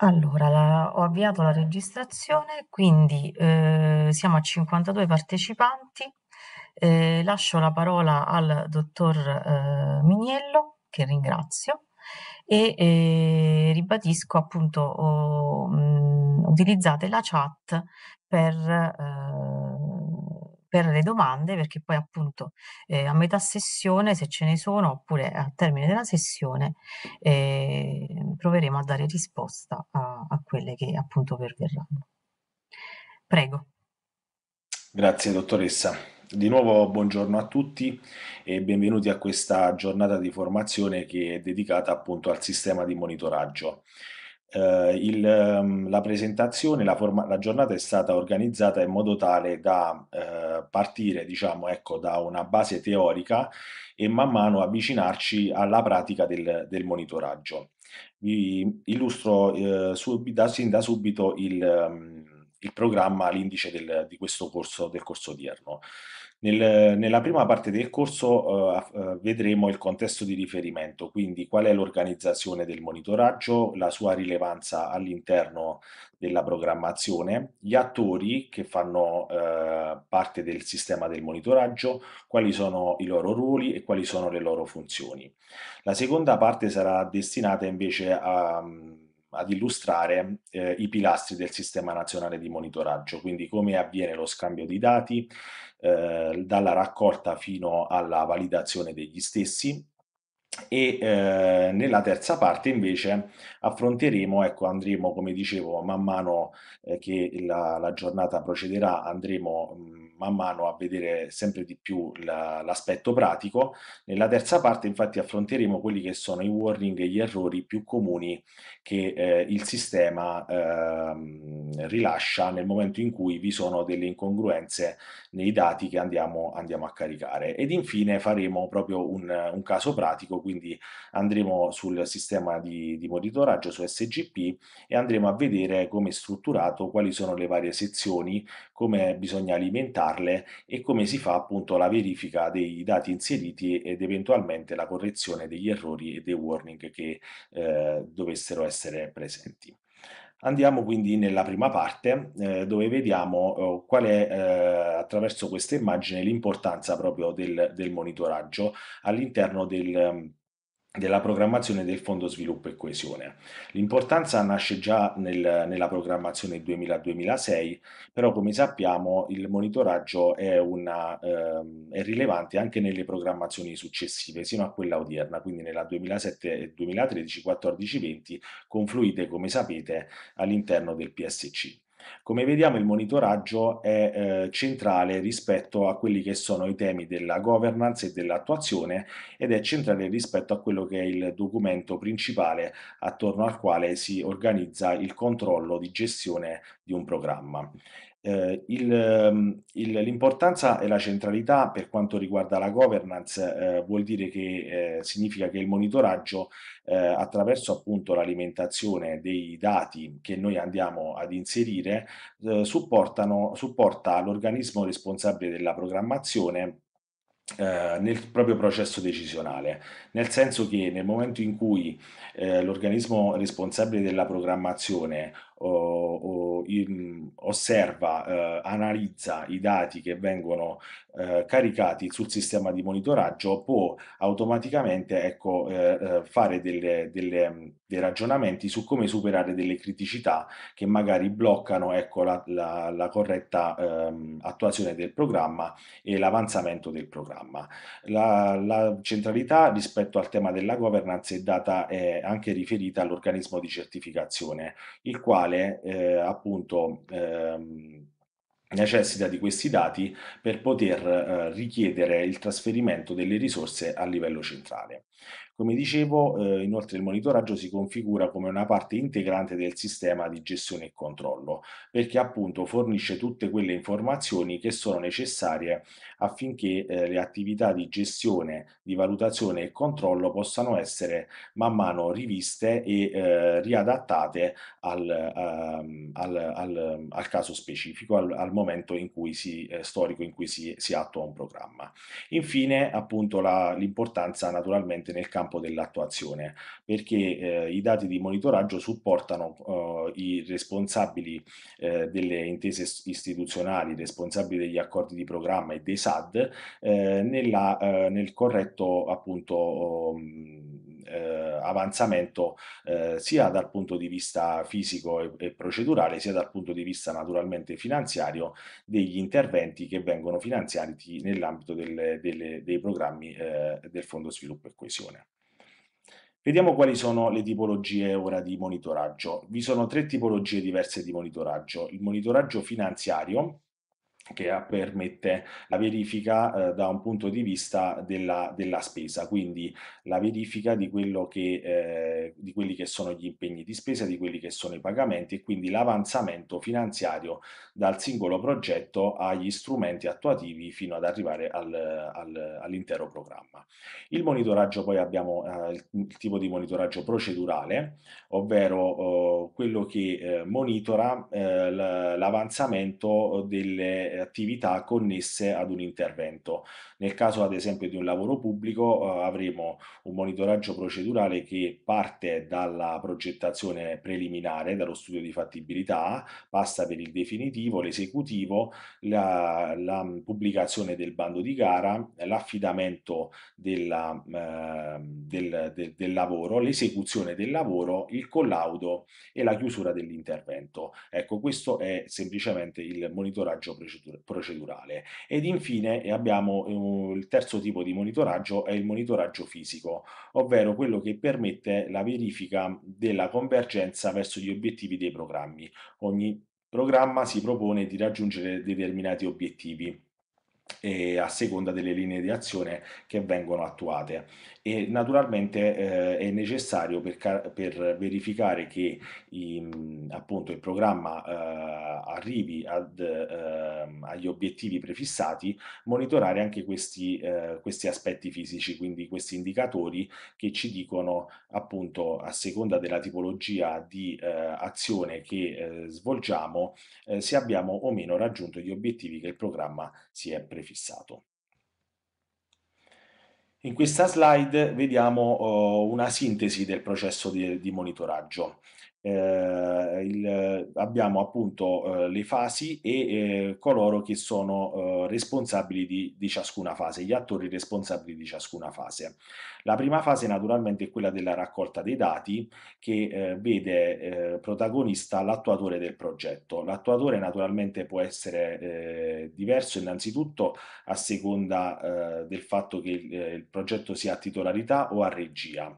Allora, la ho avviato la registrazione, quindi, ehm, siamo a 52 partecipanti. Ehm, lascio la parola al dottor, ehm, Miniello, che ringrazio, e, ehm, ribadisco appunto, o oh, mhmm, utilizzate la chat per, ehm per le domande perché poi appunto eh, a metà sessione se ce ne sono oppure al termine della sessione eh, proveremo a dare risposta a, a quelle che appunto perverranno. Prego. Grazie dottoressa. Di nuovo buongiorno a tutti e benvenuti a questa giornata di formazione che è dedicata appunto al sistema di monitoraggio. Eh, il, ehm, la presentazione, la, forma- la, giornata è stata organizzata in modo tale da eh, partire, diciamo, ecco, da una base teorica e man mano avvicinarci alla pratica del, del monitoraggio. Vi illustro eh, sub- da, sin da subito il, ehm, il programma, l'indice del, di questo corso, del corso odierno. Nel, nella prima parte del corso eh, eh, vedremo il contesto di riferimento, quindi qual è l'organizzazione del monitoraggio, la sua rilevanza all'interno della programmazione, gli attori che fanno eh, parte del sistema del monitoraggio, quali sono i loro ruoli e quali sono le loro funzioni. La seconda parte sarà destinata invece a ad illustrare eh, i pilastri del sistema nazionale di monitoraggio, quindi come avviene lo scambio di dati, eh, dalla raccolta fino alla validazione degli stessi e eh, nella terza parte invece affronteremo, ecco andremo come dicevo man mano eh, che la, la, giornata procederà andremo mh, mm, man mano a vedere sempre di più la, l'aspetto pratico. Nella terza parte infatti affronteremo quelli che sono i warning e gli errori più comuni che eh, il sistema eh, rilascia nel momento in cui vi sono delle incongruenze nei dati che andiamo, andiamo a caricare. Ed infine faremo proprio un, un caso pratico, quindi andremo sul sistema di, di monitoraggio su SGP e andremo a vedere come è strutturato, quali sono le varie sezioni, come bisogna alimentare valutarle e come si fa appunto la verifica dei dati inseriti ed eventualmente la correzione degli errori e dei warning che eh, dovessero essere presenti. Andiamo quindi nella prima parte eh, dove vediamo eh, qual è eh, attraverso questa immagine l'importanza proprio del, del monitoraggio all'interno del, della programmazione del Fondo Sviluppo e Coesione. L'importanza nasce già nel, nella programmazione 2000-2006, però come sappiamo il monitoraggio è, una, ehm, è, rilevante anche nelle programmazioni successive, sino a quella odierna, quindi nella 2007-2013, 14-20, confluite come sapete all'interno del PSC. Come vediamo il monitoraggio è eh, centrale rispetto a quelli che sono i temi della governance e dell'attuazione ed è centrale rispetto a quello che è il documento principale attorno al quale si organizza il controllo di gestione di un programma. Eh, il, ehm, il, l'importanza e la centralità per quanto riguarda la governance eh, vuol dire che eh, significa che il monitoraggio eh, attraverso appunto l'alimentazione dei dati che noi andiamo ad inserire eh, supporta l'organismo responsabile della programmazione eh, nel proprio processo decisionale, nel senso che nel momento in cui eh, l'organismo responsabile della programmazione o, o in, osserva, eh, analizza i dati che vengono eh, caricati sul sistema di monitoraggio, può automaticamente ecco, eh, eh fare delle, delle, mm, dei ragionamenti su come superare delle criticità che magari bloccano ecco, la, la, la corretta ehm, attuazione del programma e l'avanzamento del programma. La, la, centralità rispetto al tema della governance è data è anche riferita all'organismo di certificazione, il quale quale eh, appunto ehm, necessita di questi dati per poter eh, richiedere il trasferimento delle risorse a livello centrale. Come dicevo, eh, inoltre il monitoraggio si configura come una parte integrante del sistema di gestione e controllo, perché appunto fornisce tutte quelle informazioni che sono necessarie affinché eh, le attività di gestione, di valutazione e controllo possano essere man mano riviste e eh, riadattate al, um, al, al, al, caso specifico, al, momento in cui si, eh, storico in cui si, si attua un programma. Infine, appunto, l'importanza naturalmente ovviamente nel campo dell'attuazione, perché eh, i dati di monitoraggio supportano eh, i responsabili eh, delle intese istituzionali, responsabili degli accordi di programma e dei SAD eh, nella, eh, nel corretto appunto... Um, eh, avanzamento eh, sia dal punto di vista fisico e, e, procedurale sia dal punto di vista naturalmente finanziario degli interventi che vengono finanziati nell'ambito dei programmi eh, del Fondo Sviluppo e Coesione. Vediamo quali sono le tipologie ora di monitoraggio. Vi sono tre tipologie diverse di monitoraggio. Il monitoraggio finanziario, che permette la verifica eh, da un punto di vista della, della, spesa, quindi la verifica di, quello che, eh, di quelli che sono gli impegni di spesa, di quelli che sono i pagamenti e quindi l'avanzamento finanziario dal singolo progetto agli strumenti attuativi fino ad arrivare al, al, all'intero programma. Il monitoraggio poi abbiamo eh, il, il, tipo di monitoraggio procedurale, ovvero oh, quello che eh, monitora eh, l'avanzamento delle eh, attività connesse ad un intervento. Nel caso ad esempio di un lavoro pubblico eh, avremo un monitoraggio procedurale che parte dalla progettazione preliminare, dallo studio di fattibilità, passa per il definitivo, l'esecutivo, la, la pubblicazione del bando di gara, l'affidamento eh, del, de, del lavoro, l'esecuzione del lavoro, il collaudo e la chiusura dell'intervento. Ecco, questo è semplicemente il monitoraggio procedurale procedurale. Ed infine eh, abbiamo eh, il terzo tipo di monitoraggio, è il monitoraggio fisico, ovvero quello che permette la verifica della convergenza verso gli obiettivi dei programmi. Ogni programma si propone di raggiungere determinati obiettivi e a seconda delle linee di azione che vengono attuate e naturalmente eh, è necessario per, per verificare che i, appunto il programma eh, arrivi ad, eh, agli obiettivi prefissati monitorare anche questi, eh, questi aspetti fisici quindi questi indicatori che ci dicono appunto a seconda della tipologia di eh, azione che eh, svolgiamo se abbiamo o meno raggiunto gli obiettivi che il programma si è prefissato prefissato. In questa slide vediamo uh, una sintesi del processo di, di monitoraggio eh, il, abbiamo appunto eh, le fasi e eh, coloro che sono eh, responsabili di, di, ciascuna fase, gli attori responsabili di ciascuna fase. La prima fase naturalmente è quella della raccolta dei dati che eh, vede eh, protagonista l'attuatore del progetto. L'attuatore naturalmente può essere diverso innanzitutto a seconda del fatto che il, il progetto sia a titolarità o a regia.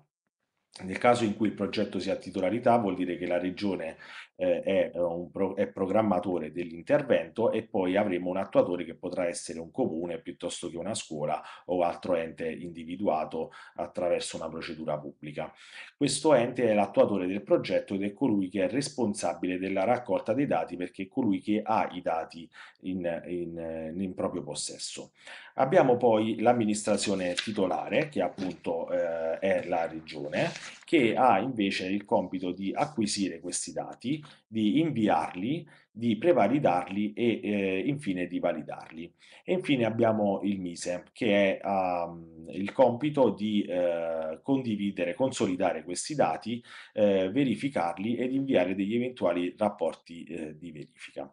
Nel caso in cui il progetto sia titolarità, vuol dire che la Regione eh, è, eh, pro- è, programmatore dell'intervento e poi avremo un attuatore che potrà essere un comune piuttosto che una scuola o altro ente individuato attraverso una procedura pubblica. Questo ente è l'attuatore del progetto ed è colui che è responsabile della raccolta dei dati perché è colui che ha i dati in, in, eh, in proprio possesso. Abbiamo poi l'amministrazione titolare che appunto eh, è la regione che ha invece il compito di acquisire questi dati di inviarli, di prevalidarli e eh, infine di validarli. E infine abbiamo il MISE che ha um, il compito di eh, condividere, consolidare questi dati, eh, verificarli ed inviare degli eventuali rapporti eh, di verifica.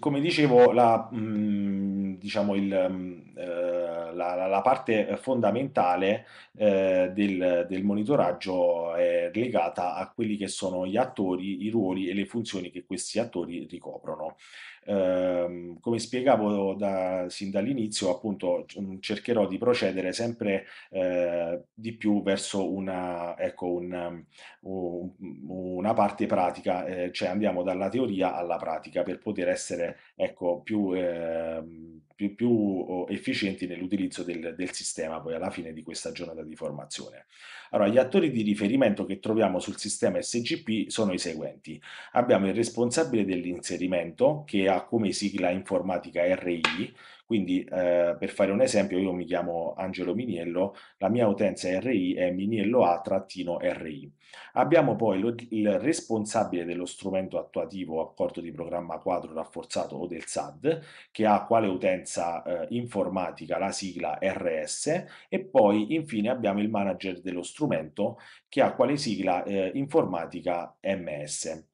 come dicevo, la, diciamo il, mh, eh, la, la, parte fondamentale eh, del, del, monitoraggio è legata a quelli che sono gli attori, i ruoli e le funzioni che questi attori ricoprono eh, come spiegavo da, sin dall'inizio, appunto mm, cercherò di procedere sempre eh, di più verso una, ecco, un, mm, un, mm, una parte pratica, eh, cioè andiamo dalla teoria alla pratica per poter essere ecco, più, ehm, più, più efficienti nell'utilizzo del, del sistema poi alla fine di questa giornata di formazione. Allora, gli attori di riferimento che troviamo sul sistema SGP sono i seguenti. Abbiamo il responsabile dell'inserimento che ha come sigla informatica RI, quindi eh, per fare un esempio io mi chiamo Angelo Miniello, la mia utenza RI è Miniello A-RI. Abbiamo poi lo, il responsabile dello strumento attuativo accordo di programma quadro rafforzato o del SAD che ha quale utenza eh, informatica la sigla RS e poi infine abbiamo il manager dello strumento che ha quale sigla eh, informatica MS.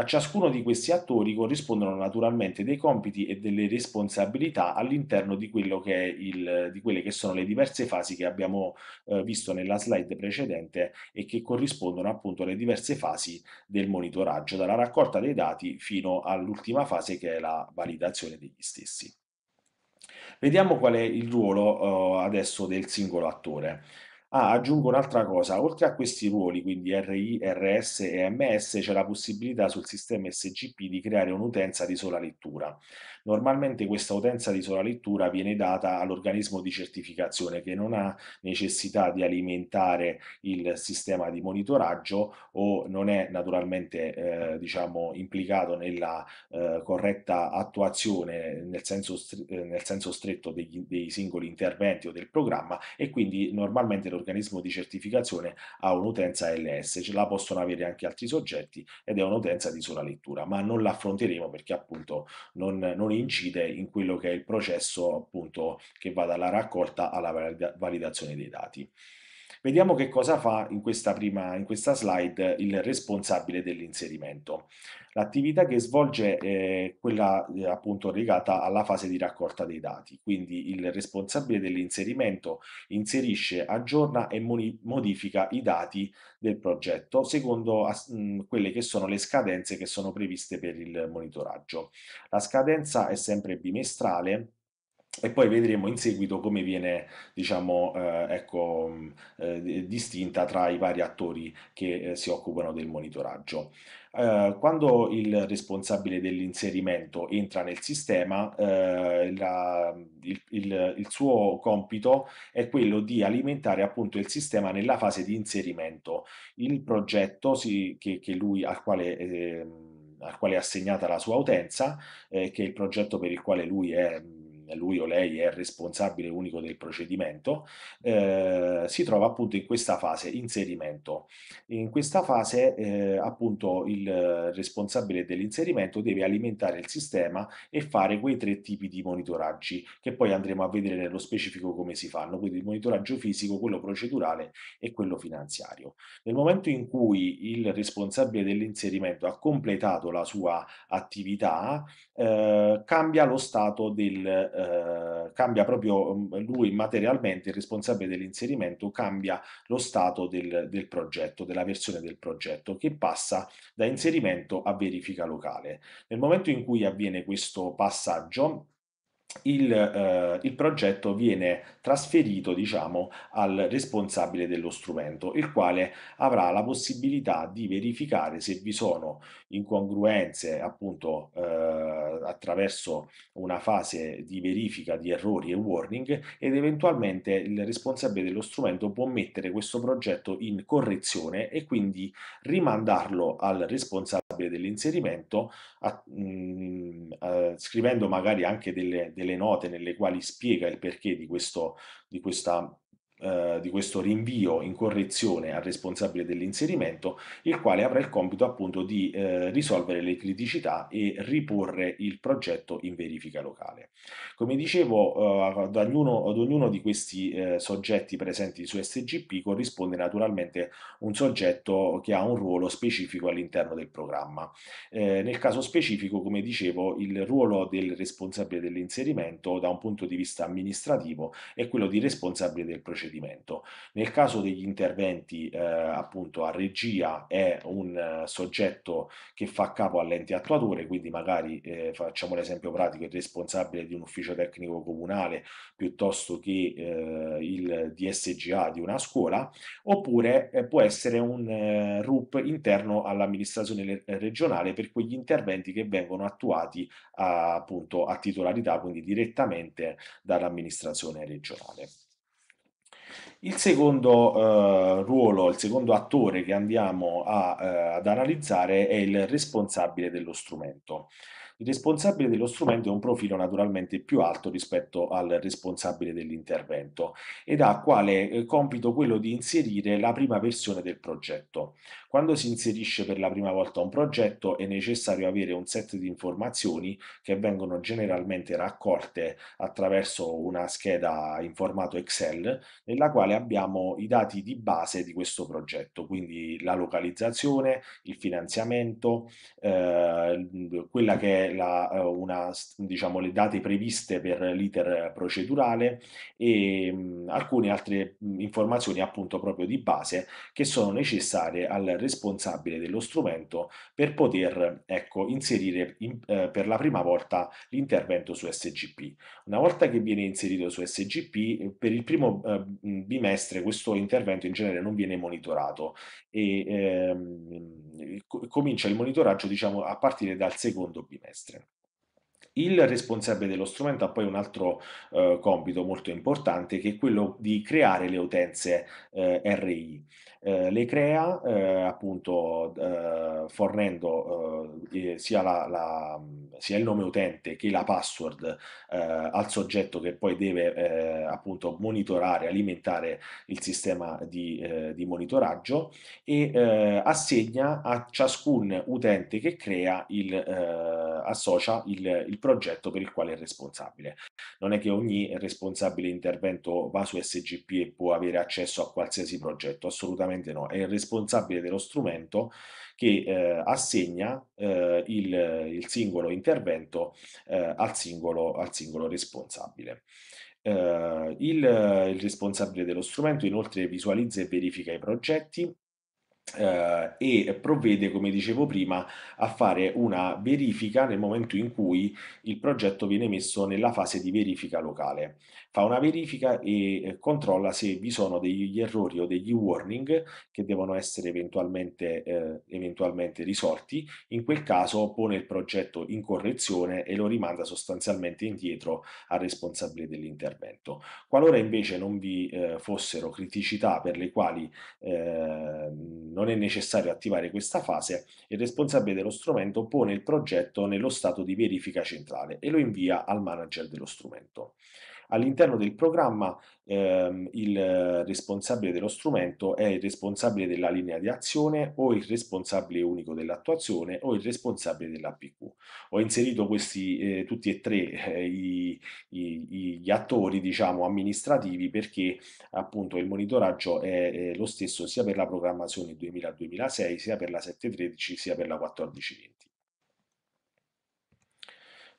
A ciascuno di questi attori corrispondono naturalmente dei compiti e delle responsabilità all'interno di, il, di quelle che sono le diverse fasi che abbiamo eh, visto nella slide precedente e che corrispondono appunto alle diverse fasi del monitoraggio, dalla raccolta dei dati fino all'ultima fase che è la validazione degli stessi. Vediamo qual è il ruolo eh, adesso del singolo attore. Ah, aggiungo un'altra cosa, oltre a questi ruoli, quindi RI, RS e MS, c'è la possibilità sul sistema SGP di creare un'utenza di sola lettura. Normalmente questa utenza di sola lettura viene data all'organismo di certificazione che non ha necessità di alimentare il sistema di monitoraggio o non è naturalmente eh, diciamo, implicato nella eh, corretta attuazione nel senso, nel senso stretto degli, dei singoli interventi o del programma e quindi normalmente lo l'organismo di certificazione ha un'utenza LS, ce la possono avere anche altri soggetti ed è un'utenza di sola lettura, ma non l'affronteremo perché appunto non, non incide in quello che è il processo appunto che va dalla raccolta alla validazione dei dati. Vediamo che cosa fa in questa, prima, in questa slide il responsabile dell'inserimento. L'attività che svolge è quella eh, appunto legata alla fase di raccolta dei dati, quindi il responsabile dell'inserimento inserisce, aggiorna e modifica i dati del progetto secondo mm, quelle che sono le scadenze che sono previste per il monitoraggio. La scadenza è sempre bimestrale e poi vedremo in seguito come viene diciamo, eh, ecco, mm, eh, distinta tra i vari attori che eh, si occupano del monitoraggio. Eh, quando il responsabile dell'inserimento entra nel sistema, eh, la, il, il, il, suo compito è quello di alimentare appunto il sistema nella fase di inserimento. Il progetto si, che, che lui, al quale ehm, al quale è assegnata la sua utenza, eh, che è il progetto per il quale lui è lui o lei è responsabile unico del procedimento, eh, si trova appunto in questa fase inserimento. In questa fase eh, appunto il responsabile dell'inserimento deve alimentare il sistema e fare quei tre tipi di monitoraggi che poi andremo a vedere nello specifico come si fanno, quindi il monitoraggio fisico, quello procedurale e quello finanziario. Nel momento in cui il responsabile dell'inserimento ha completato la sua attività, eh, cambia lo stato del, eh, cambia proprio mm, lui materialmente, il responsabile dell'inserimento, cambia lo stato del, del, progetto, della versione del progetto che passa da inserimento a verifica locale. Nel momento in cui avviene questo passaggio, il, eh, il, progetto viene trasferito diciamo, al responsabile dello strumento, il quale avrà la possibilità di verificare se vi sono incongruenze appunto eh, attraverso una fase di verifica di errori e warning ed eventualmente il responsabile dello strumento può mettere questo progetto in correzione e quindi rimandarlo al responsabile dell'inserimento a, mh, mm, eh, a, scrivendo magari anche delle delle note nelle quali spiega il perché di, questo, di questa eh, di questo rinvio in correzione al responsabile dell'inserimento, il quale avrà il compito appunto di eh, risolvere le criticità e riporre il progetto in verifica locale. Come dicevo, eh, ad, ognuno, ad, ognuno, di questi eh, soggetti presenti su SGP corrisponde naturalmente un soggetto che ha un ruolo specifico all'interno del programma. Eh, nel caso specifico, come dicevo, il ruolo del responsabile dell'inserimento da un punto di vista amministrativo è quello di responsabile del processo procedimento. Nel caso degli interventi eh, appunto a regia è un eh, soggetto che fa capo all'ente attuatore, quindi magari eh, facciamo l'esempio pratico, il responsabile di un ufficio tecnico comunale piuttosto che eh, il DSGA di una scuola, oppure eh, può essere un eh, RUP interno all'amministrazione regionale per quegli interventi che vengono attuati a, appunto a titolarità, quindi direttamente dall'amministrazione regionale. Il secondo eh, ruolo, il secondo attore che andiamo a, eh, ad analizzare è il responsabile dello strumento. Il responsabile dello strumento è un profilo naturalmente più alto rispetto al responsabile dell'intervento ed ha quale eh, compito quello di inserire la prima versione del progetto. Quando si inserisce per la prima volta un progetto è necessario avere un set di informazioni che vengono generalmente raccolte attraverso una scheda in formato Excel nella quale abbiamo i dati di base di questo progetto, quindi la localizzazione, il finanziamento, eh, quella che è la, eh, una, diciamo, le date previste per l'iter procedurale e mh, mm, alcune altre mh, mm, informazioni appunto proprio di base che sono necessarie al responsabile dello strumento per poter ecco, inserire in, eh, per la prima volta l'intervento su SGP. Una volta che viene inserito su SGP, eh, per il primo eh, bimestre questo intervento in genere non viene monitorato e ehm, comincia il monitoraggio diciamo, a partire dal secondo bimestre. Il responsabile dello strumento ha poi un altro eh, compito molto importante che è quello di creare le utenze eh, RI eh, le crea eh, appunto eh, fornendo eh, sia, la, la, sia, il nome utente che la password eh, al soggetto che poi deve eh, appunto monitorare, alimentare il sistema di, di monitoraggio e assegna a ciascun utente che crea il, associa il, il progetto per il quale è responsabile. Non è che ogni responsabile intervento va su SGP e può avere accesso a qualsiasi progetto, assolutamente assolutamente no, è il responsabile dello strumento che eh, assegna eh, il, il, singolo intervento eh, al, singolo, al, singolo, responsabile. Eh, il, il responsabile dello strumento inoltre visualizza e verifica i progetti eh, e provvede, come dicevo prima, a fare una verifica nel momento in cui il progetto viene messo nella fase di verifica locale. Fa una verifica e eh, controlla se vi sono degli errori o degli warning che devono essere eventualmente, eh, eventualmente risolti. In quel caso pone il progetto in correzione e lo rimanda sostanzialmente indietro al responsabile dell'intervento. Qualora invece non vi eh, fossero criticità per le quali eh, non è necessario attivare questa fase, il responsabile dello strumento pone il progetto nello stato di verifica centrale e lo invia al manager dello strumento. All'interno del programma ehm, il responsabile dello strumento è il responsabile della linea di azione o il responsabile unico dell'attuazione o il responsabile dell'APQ. Ho inserito questi eh, tutti e tre eh, i, i, gli attori diciamo, amministrativi perché appunto il monitoraggio è, è lo stesso sia per la programmazione 2000-2006 sia per la 713 sia per la 1420.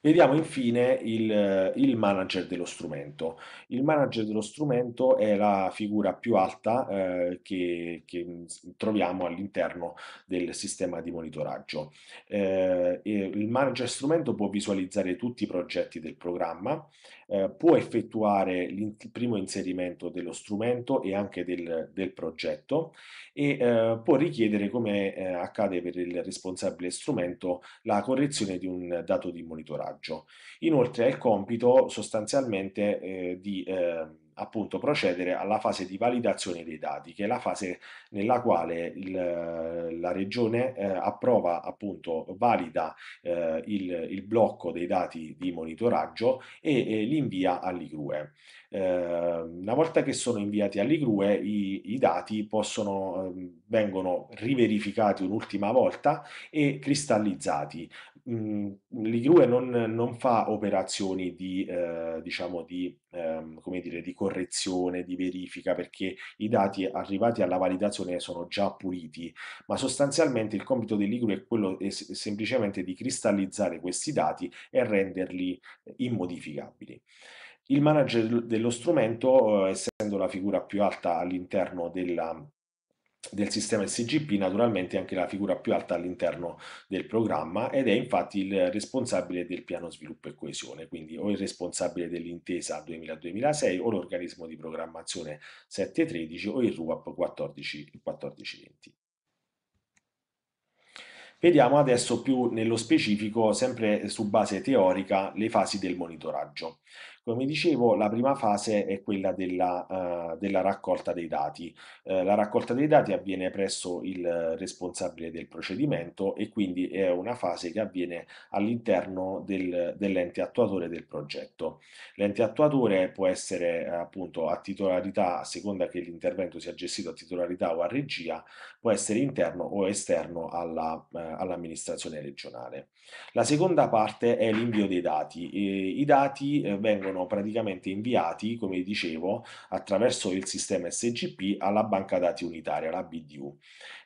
Vediamo infine il, il, manager dello strumento. Il manager dello strumento è la figura più alta eh, che, che, troviamo all'interno del sistema di monitoraggio. Eh, il manager strumento può visualizzare tutti i progetti del programma, eh, può effettuare il primo inserimento dello strumento e anche del, del progetto e eh, può richiedere, come eh, accade per il responsabile strumento, la correzione di un dato di monitoraggio monitoraggio. Inoltre ha il compito sostanzialmente eh, di ehm, appunto procedere alla fase di validazione dei dati, che è la fase nella quale il, la regione eh, approva, appunto, valida eh, il, il, blocco dei dati di monitoraggio e, e li invia all'IGRUE. Ehm, una volta che sono inviati all'IGRUE, i, i dati possono, ehm, vengono riverificati un'ultima volta e cristallizzati, Mhmm, l'IGRUE non, non, fa operazioni di, eh, diciamo di, ehm, dire, di, correzione, di verifica, perché i dati arrivati alla validazione sono già puliti, ma sostanzialmente il compito dell'IGRUE è quello è semplicemente di cristallizzare questi dati e renderli immodificabili. Il manager dello strumento, eh, essendo la figura più alta all'interno della del sistema SGP naturalmente è anche la figura più alta all'interno del programma ed è infatti il responsabile del piano sviluppo e coesione, quindi o il responsabile dell'intesa 2000-2006 o l'organismo di programmazione 713 o il RUAP 1420. Vediamo adesso più nello specifico, sempre su base teorica, le fasi del monitoraggio. Come dicevo, la prima fase è quella della, uh, della raccolta dei dati. Uh, la raccolta dei dati avviene presso il responsabile del procedimento e quindi è una fase che avviene all'interno del, dell'ente attuatore del progetto. L'ente attuatore può essere appunto a titolarità, a seconda che l'intervento sia gestito a titolarità o a regia, può essere interno o esterno eh, all'amministrazione regionale. La seconda parte è l'invio dei dati. E I dati vengono vengono praticamente inviati, come dicevo, attraverso il sistema SGP alla banca dati unitaria, la BDU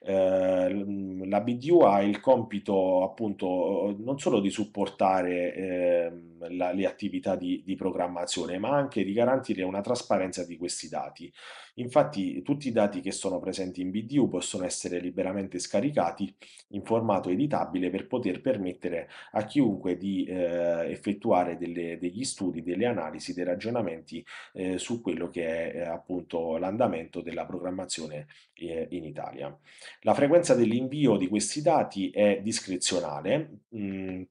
eh, la BDU ha il compito appunto non solo di supportare eh, la, le attività di, di, programmazione, ma anche di garantire una trasparenza di questi dati. Infatti tutti i dati che sono presenti in BDU possono essere liberamente scaricati in formato editabile per poter permettere a chiunque di eh, effettuare delle, degli studi, delle analisi, dei ragionamenti eh, su quello che è appunto l'andamento della programmazione eh, in Italia. La frequenza dell'invio di questi dati è discrezionale, mhmm,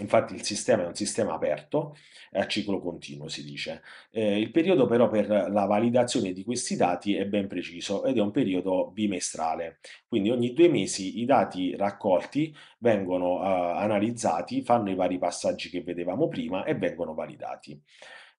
Infatti il sistema è un sistema aperto, è a ciclo continuo si dice. Eh, il periodo però per la validazione di questi dati è ben preciso ed è un periodo bimestrale. Quindi ogni due mesi i dati raccolti vengono eh, analizzati, fanno i vari passaggi che vedevamo prima e vengono validati.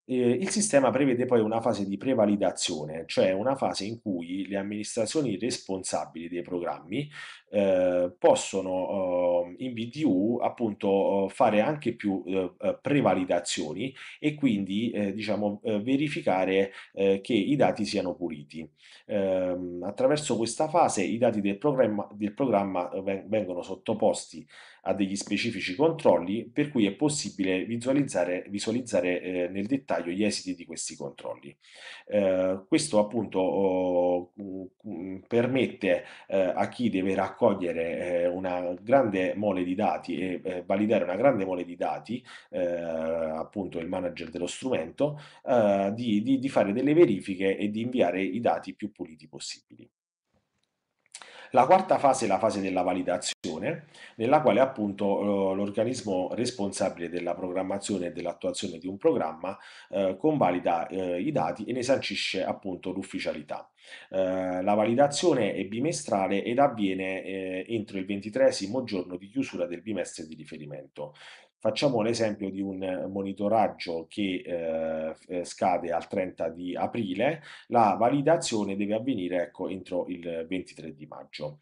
Eh, il sistema prevede poi una fase di prevalidazione, cioè una fase in cui le amministrazioni responsabili dei programmi eh, possono ehm, eh, in BDU appunto fare anche più eh, eh, prevalidazioni e quindi diciamo verificare che i dati siano puliti. Ehm, attraverso questa fase i dati del programma, del programma vengono sottoposti a degli specifici controlli per cui è possibile visualizzare, visualizzare nel dettaglio gli esiti di questi controlli. questo appunto oh, mm, mm, permette a chi deve raccogliere raccogliere eh, una grande mole di dati e eh, validare una grande mole di dati, eh, appunto il manager dello strumento, eh, di, di, di fare delle verifiche e di inviare i dati più puliti possibili. La quarta fase è la fase della validazione, nella quale appunto eh, l'organismo responsabile della programmazione e dell'attuazione di un programma eh, convalida eh, i dati e ne sancisce appunto l'ufficialità. Eh, la validazione è bimestrale ed avviene eh, entro il ventitresimo giorno di chiusura del bimestre di riferimento. Facciamo l'esempio di un monitoraggio che eh, eh scade al 30 di aprile, la validazione deve avvenire ecco, entro il 23 di maggio.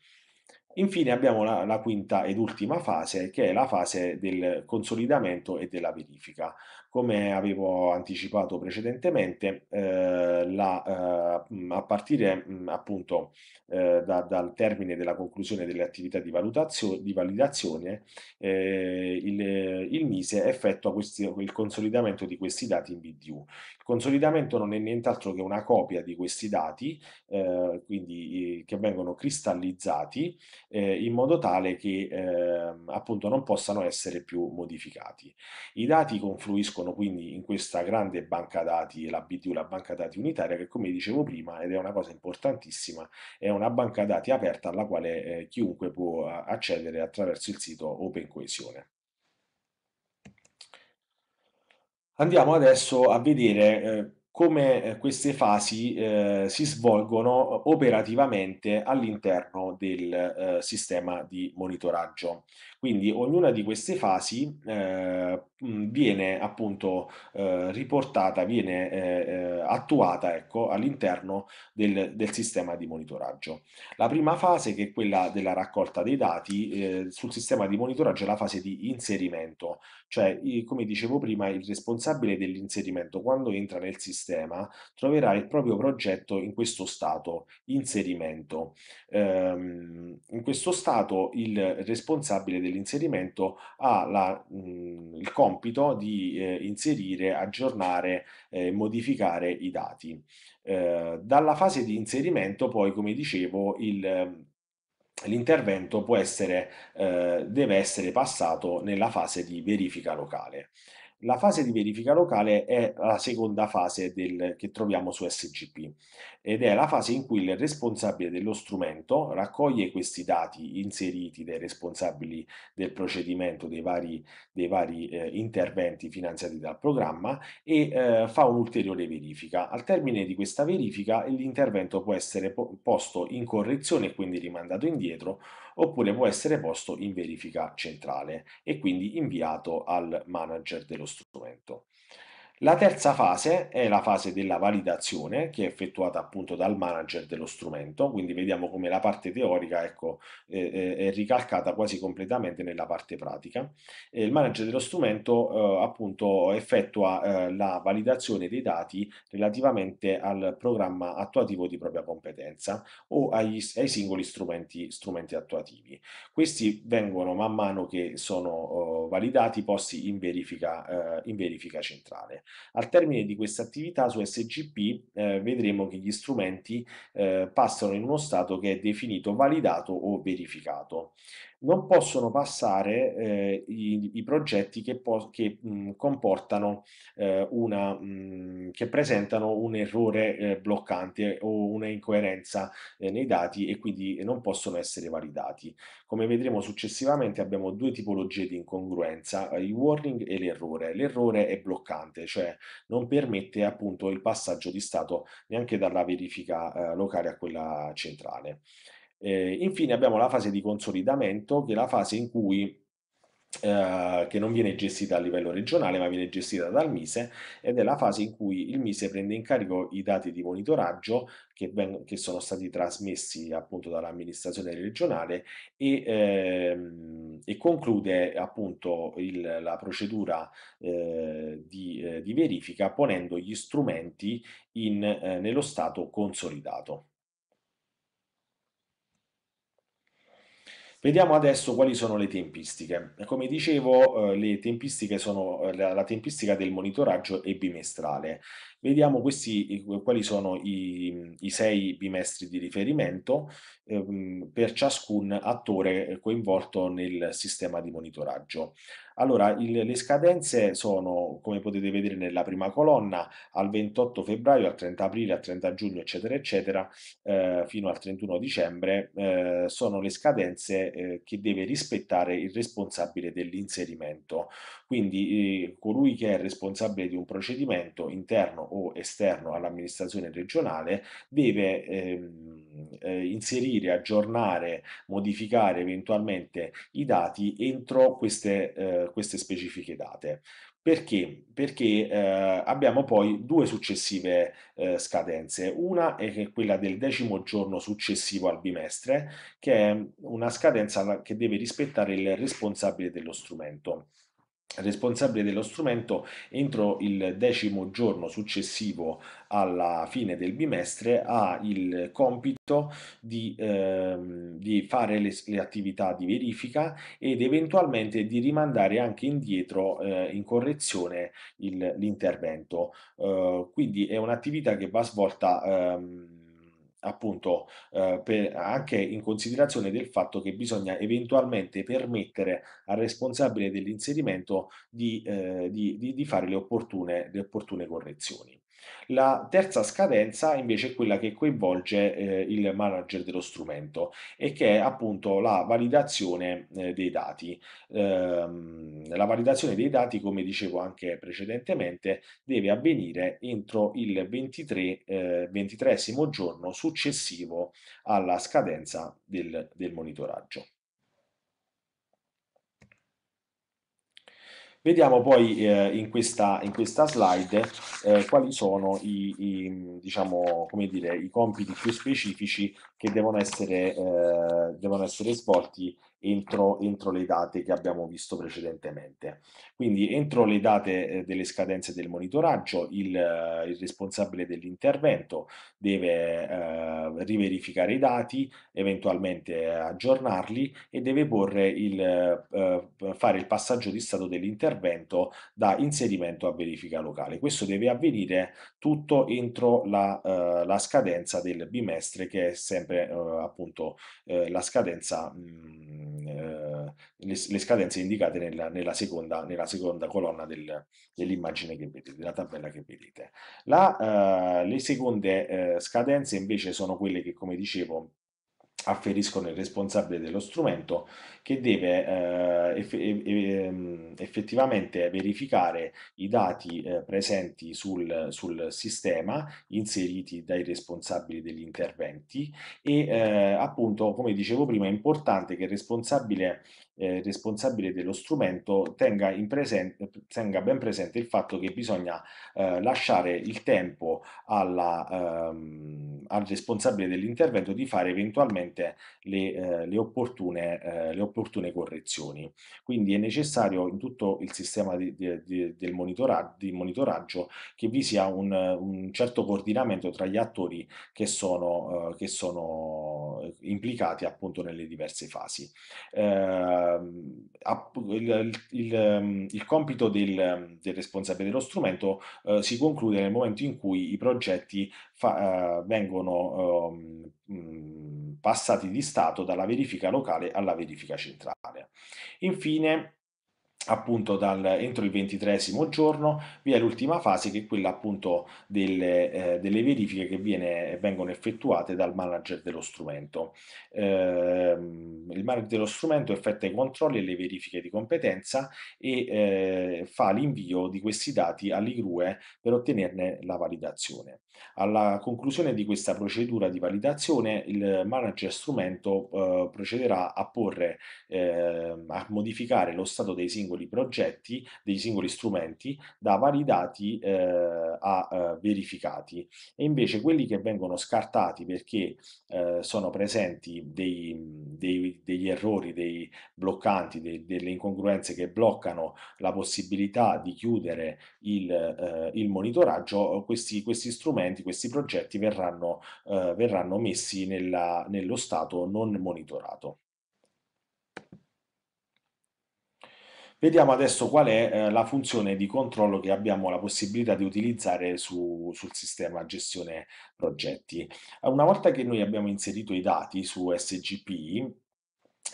Infine abbiamo la, la, quinta ed ultima fase che è la fase del consolidamento e della verifica. Come avevo anticipato precedentemente, eh, la, eh, a partire mh, appunto eh, da, dal termine della conclusione delle attività di, di validazione, eh, il, il, MISE effettua questi, il consolidamento di questi dati in BDU. Il consolidamento non è nient'altro che una copia di questi dati, eh, quindi che vengono cristallizzati eh, in modo tale che ehm, appunto non possano essere più modificati. I dati confluiscono sono quindi in questa grande banca dati, la BDU, la banca dati unitaria, che come dicevo prima, ed è una cosa importantissima, è una banca dati aperta alla quale eh, chiunque può eh, accedere attraverso il sito Open Coesione. Andiamo adesso a vedere eh, come eh, queste fasi eh, si svolgono operativamente all'interno del eh, sistema di monitoraggio. Quindi ognuna di queste fasi eh, viene appunto eh, riportata, viene eh, eh, attuata ecco, all'interno del, del, sistema di monitoraggio. La prima fase che è quella della raccolta dei dati eh, sul sistema di monitoraggio è la fase di inserimento, cioè come dicevo prima il responsabile dell'inserimento quando entra nel sistema troverà il proprio progetto in questo stato, inserimento. Ehm, in questo stato il responsabile del l'inserimento ha la, mh, mhmm, il compito di eh, inserire, aggiornare eh, e eh, modificare i dati. Eh, dalla fase di inserimento poi, come dicevo, il, ehm, l'intervento essere, eh, deve essere passato nella fase di verifica locale. La fase di verifica locale è la seconda fase del, che troviamo su SGP ed è la fase in cui il responsabile dello strumento raccoglie questi dati inseriti dai responsabili del procedimento dei vari, dei vari eh, interventi finanziati dal programma e eh, fa un'ulteriore verifica. Al termine di questa verifica l'intervento può essere po posto in correzione e quindi rimandato indietro oppure può essere posto in verifica centrale e quindi inviato al manager dello strumento. La terza fase è la fase della validazione che è effettuata appunto dal manager dello strumento, quindi vediamo come la parte teorica ecco, eh, è ricalcata quasi completamente nella parte pratica. E il manager dello strumento eh, appunto effettua eh, la validazione dei dati relativamente al programma attuativo di propria competenza o agli, ai singoli strumenti, strumenti, attuativi. Questi vengono man mano che sono oh, validati posti in verifica, eh, in verifica centrale. Al termine di questa attività su SGP eh, vedremo che gli strumenti eh, passano in uno stato che è definito validato o verificato non possono passare eh, i, i, progetti che, po- che mh, comportano eh, una mh, che presentano un errore eh, bloccante o una incoerenza eh, nei dati e quindi non possono essere validati. Come vedremo successivamente abbiamo due tipologie di incongruenza, eh, il warning e l'errore. L'errore è bloccante, cioè non permette appunto il passaggio di stato neanche dalla verifica eh, locale a quella centrale. Eh, infine abbiamo la fase di consolidamento, che è la fase in cui eh, che non viene gestita a livello regionale ma viene gestita dal Mise ed è la fase in cui il Mise prende in carico i dati di monitoraggio che, ben, che sono stati trasmessi appunto dall'amministrazione regionale e, ehm, e, conclude appunto il, la procedura eh, di, eh, di, verifica ponendo gli strumenti in, eh, nello stato consolidato. Vediamo adesso quali sono le tempistiche. Come dicevo, eh, tempistiche sono, eh, la, la, tempistica del monitoraggio è bimestrale Vediamo questi, quali sono i, i sei bimestri di riferimento ehm, per ciascun attore coinvolto nel sistema di monitoraggio. Allora, il, le scadenze sono, come potete vedere nella prima colonna, al 28 febbraio, al 30 aprile, al 30 giugno, eccetera, eccetera, eh, fino al 31 dicembre, eh, sono le scadenze eh, che deve rispettare il responsabile dell'inserimento. Quindi eh, colui che è responsabile di un procedimento interno o esterno all'amministrazione regionale deve ehm, eh, inserire, aggiornare, modificare eventualmente i dati entro queste, eh, queste specifiche date. Perché? Perché eh, abbiamo poi due successive eh, scadenze. Una è quella del decimo giorno successivo al bimestre, che è una scadenza che deve rispettare il responsabile dello strumento responsabile dello strumento entro il decimo giorno successivo alla fine del bimestre ha il compito di, ehm, di fare le, le, attività di verifica ed eventualmente di rimandare anche indietro eh, in correzione l'intervento. Eh, quindi è un'attività che va svolta ehm, appunto eh, per, anche in considerazione del fatto che bisogna eventualmente permettere al responsabile dell'inserimento di, eh, di, di, di, fare le opportune, le opportune correzioni. La terza scadenza invece è quella che coinvolge eh, il manager dello strumento e che è appunto la validazione eh, dei dati. Ehm, la validazione dei dati, come dicevo anche precedentemente, deve avvenire entro il 23, eh, 23 giorno successivo alla scadenza del, del monitoraggio. Vediamo poi eh, in, questa, in, questa, slide eh, quali sono i, i, diciamo, dire, i, compiti più specifici che devono essere, eh, devono essere svolti entro, entro, le date che abbiamo visto precedentemente. Quindi entro le date eh, delle scadenze del monitoraggio il, eh, il responsabile dell'intervento deve eh, riverificare i dati, eventualmente aggiornarli e deve il, eh, fare il passaggio di stato dell'intervento da inserimento a verifica locale. Questo deve avvenire tutto entro la, la scadenza del bimestre che è sempre sempre eh, appunto eh, la scadenza mh, mm, eh, le, le, scadenze indicate nella, nella, seconda, nella seconda, colonna del, dell'immagine che vedete, della tabella che vedete. La, le seconde scadenze invece sono quelle che, come dicevo, afferiscono il responsabile dello strumento che deve eh, ehm, effettivamente verificare i dati eh, presenti sul, sul, sistema inseriti dai responsabili degli interventi e eh, appunto come dicevo prima è importante che il responsabile eh, responsabile dello strumento tenga, presente, tenga, ben presente il fatto che bisogna eh, lasciare il tempo alla, ehm, al responsabile dell'intervento di fare eventualmente le, eh, le, opportune, eh, le, opportune, correzioni. Quindi è necessario in tutto il sistema di, di, del monitora di monitoraggio che vi sia un, un, certo coordinamento tra gli attori che sono, eh, che sono eh, implicati appunto nelle diverse fasi. Eh, Ehm, il, il, ehm, il, compito del, del, responsabile dello strumento eh, si conclude nel momento in cui i progetti fa, eh, vengono eh, passati di stato dalla verifica locale alla verifica centrale. Infine, appunto dal, entro il ventitresimo giorno vi è l'ultima fase che è quella appunto delle, eh, delle verifiche che viene, vengono effettuate dal manager dello strumento. Eh, il manager dello strumento effettua i controlli e le verifiche di competenza e eh, fa l'invio di questi dati all'IGRUE per ottenerne la validazione. Alla conclusione di questa procedura di validazione il manager strumento eh, procederà a porre, ehm, a modificare lo stato dei singoli singoli progetti, dei singoli strumenti, da validati eh, a eh, verificati. E invece quelli che vengono scartati perché eh, sono presenti dei, dei, degli errori, dei bloccanti, dei, delle incongruenze che bloccano la possibilità di chiudere il, eh, il monitoraggio, questi, questi, strumenti, questi progetti verranno, eh, verranno messi nella, nello stato non monitorato. Vediamo adesso qual è eh, la funzione di controllo che abbiamo la possibilità di utilizzare su, sul sistema gestione progetti. Una volta che noi abbiamo inserito i dati su SGP,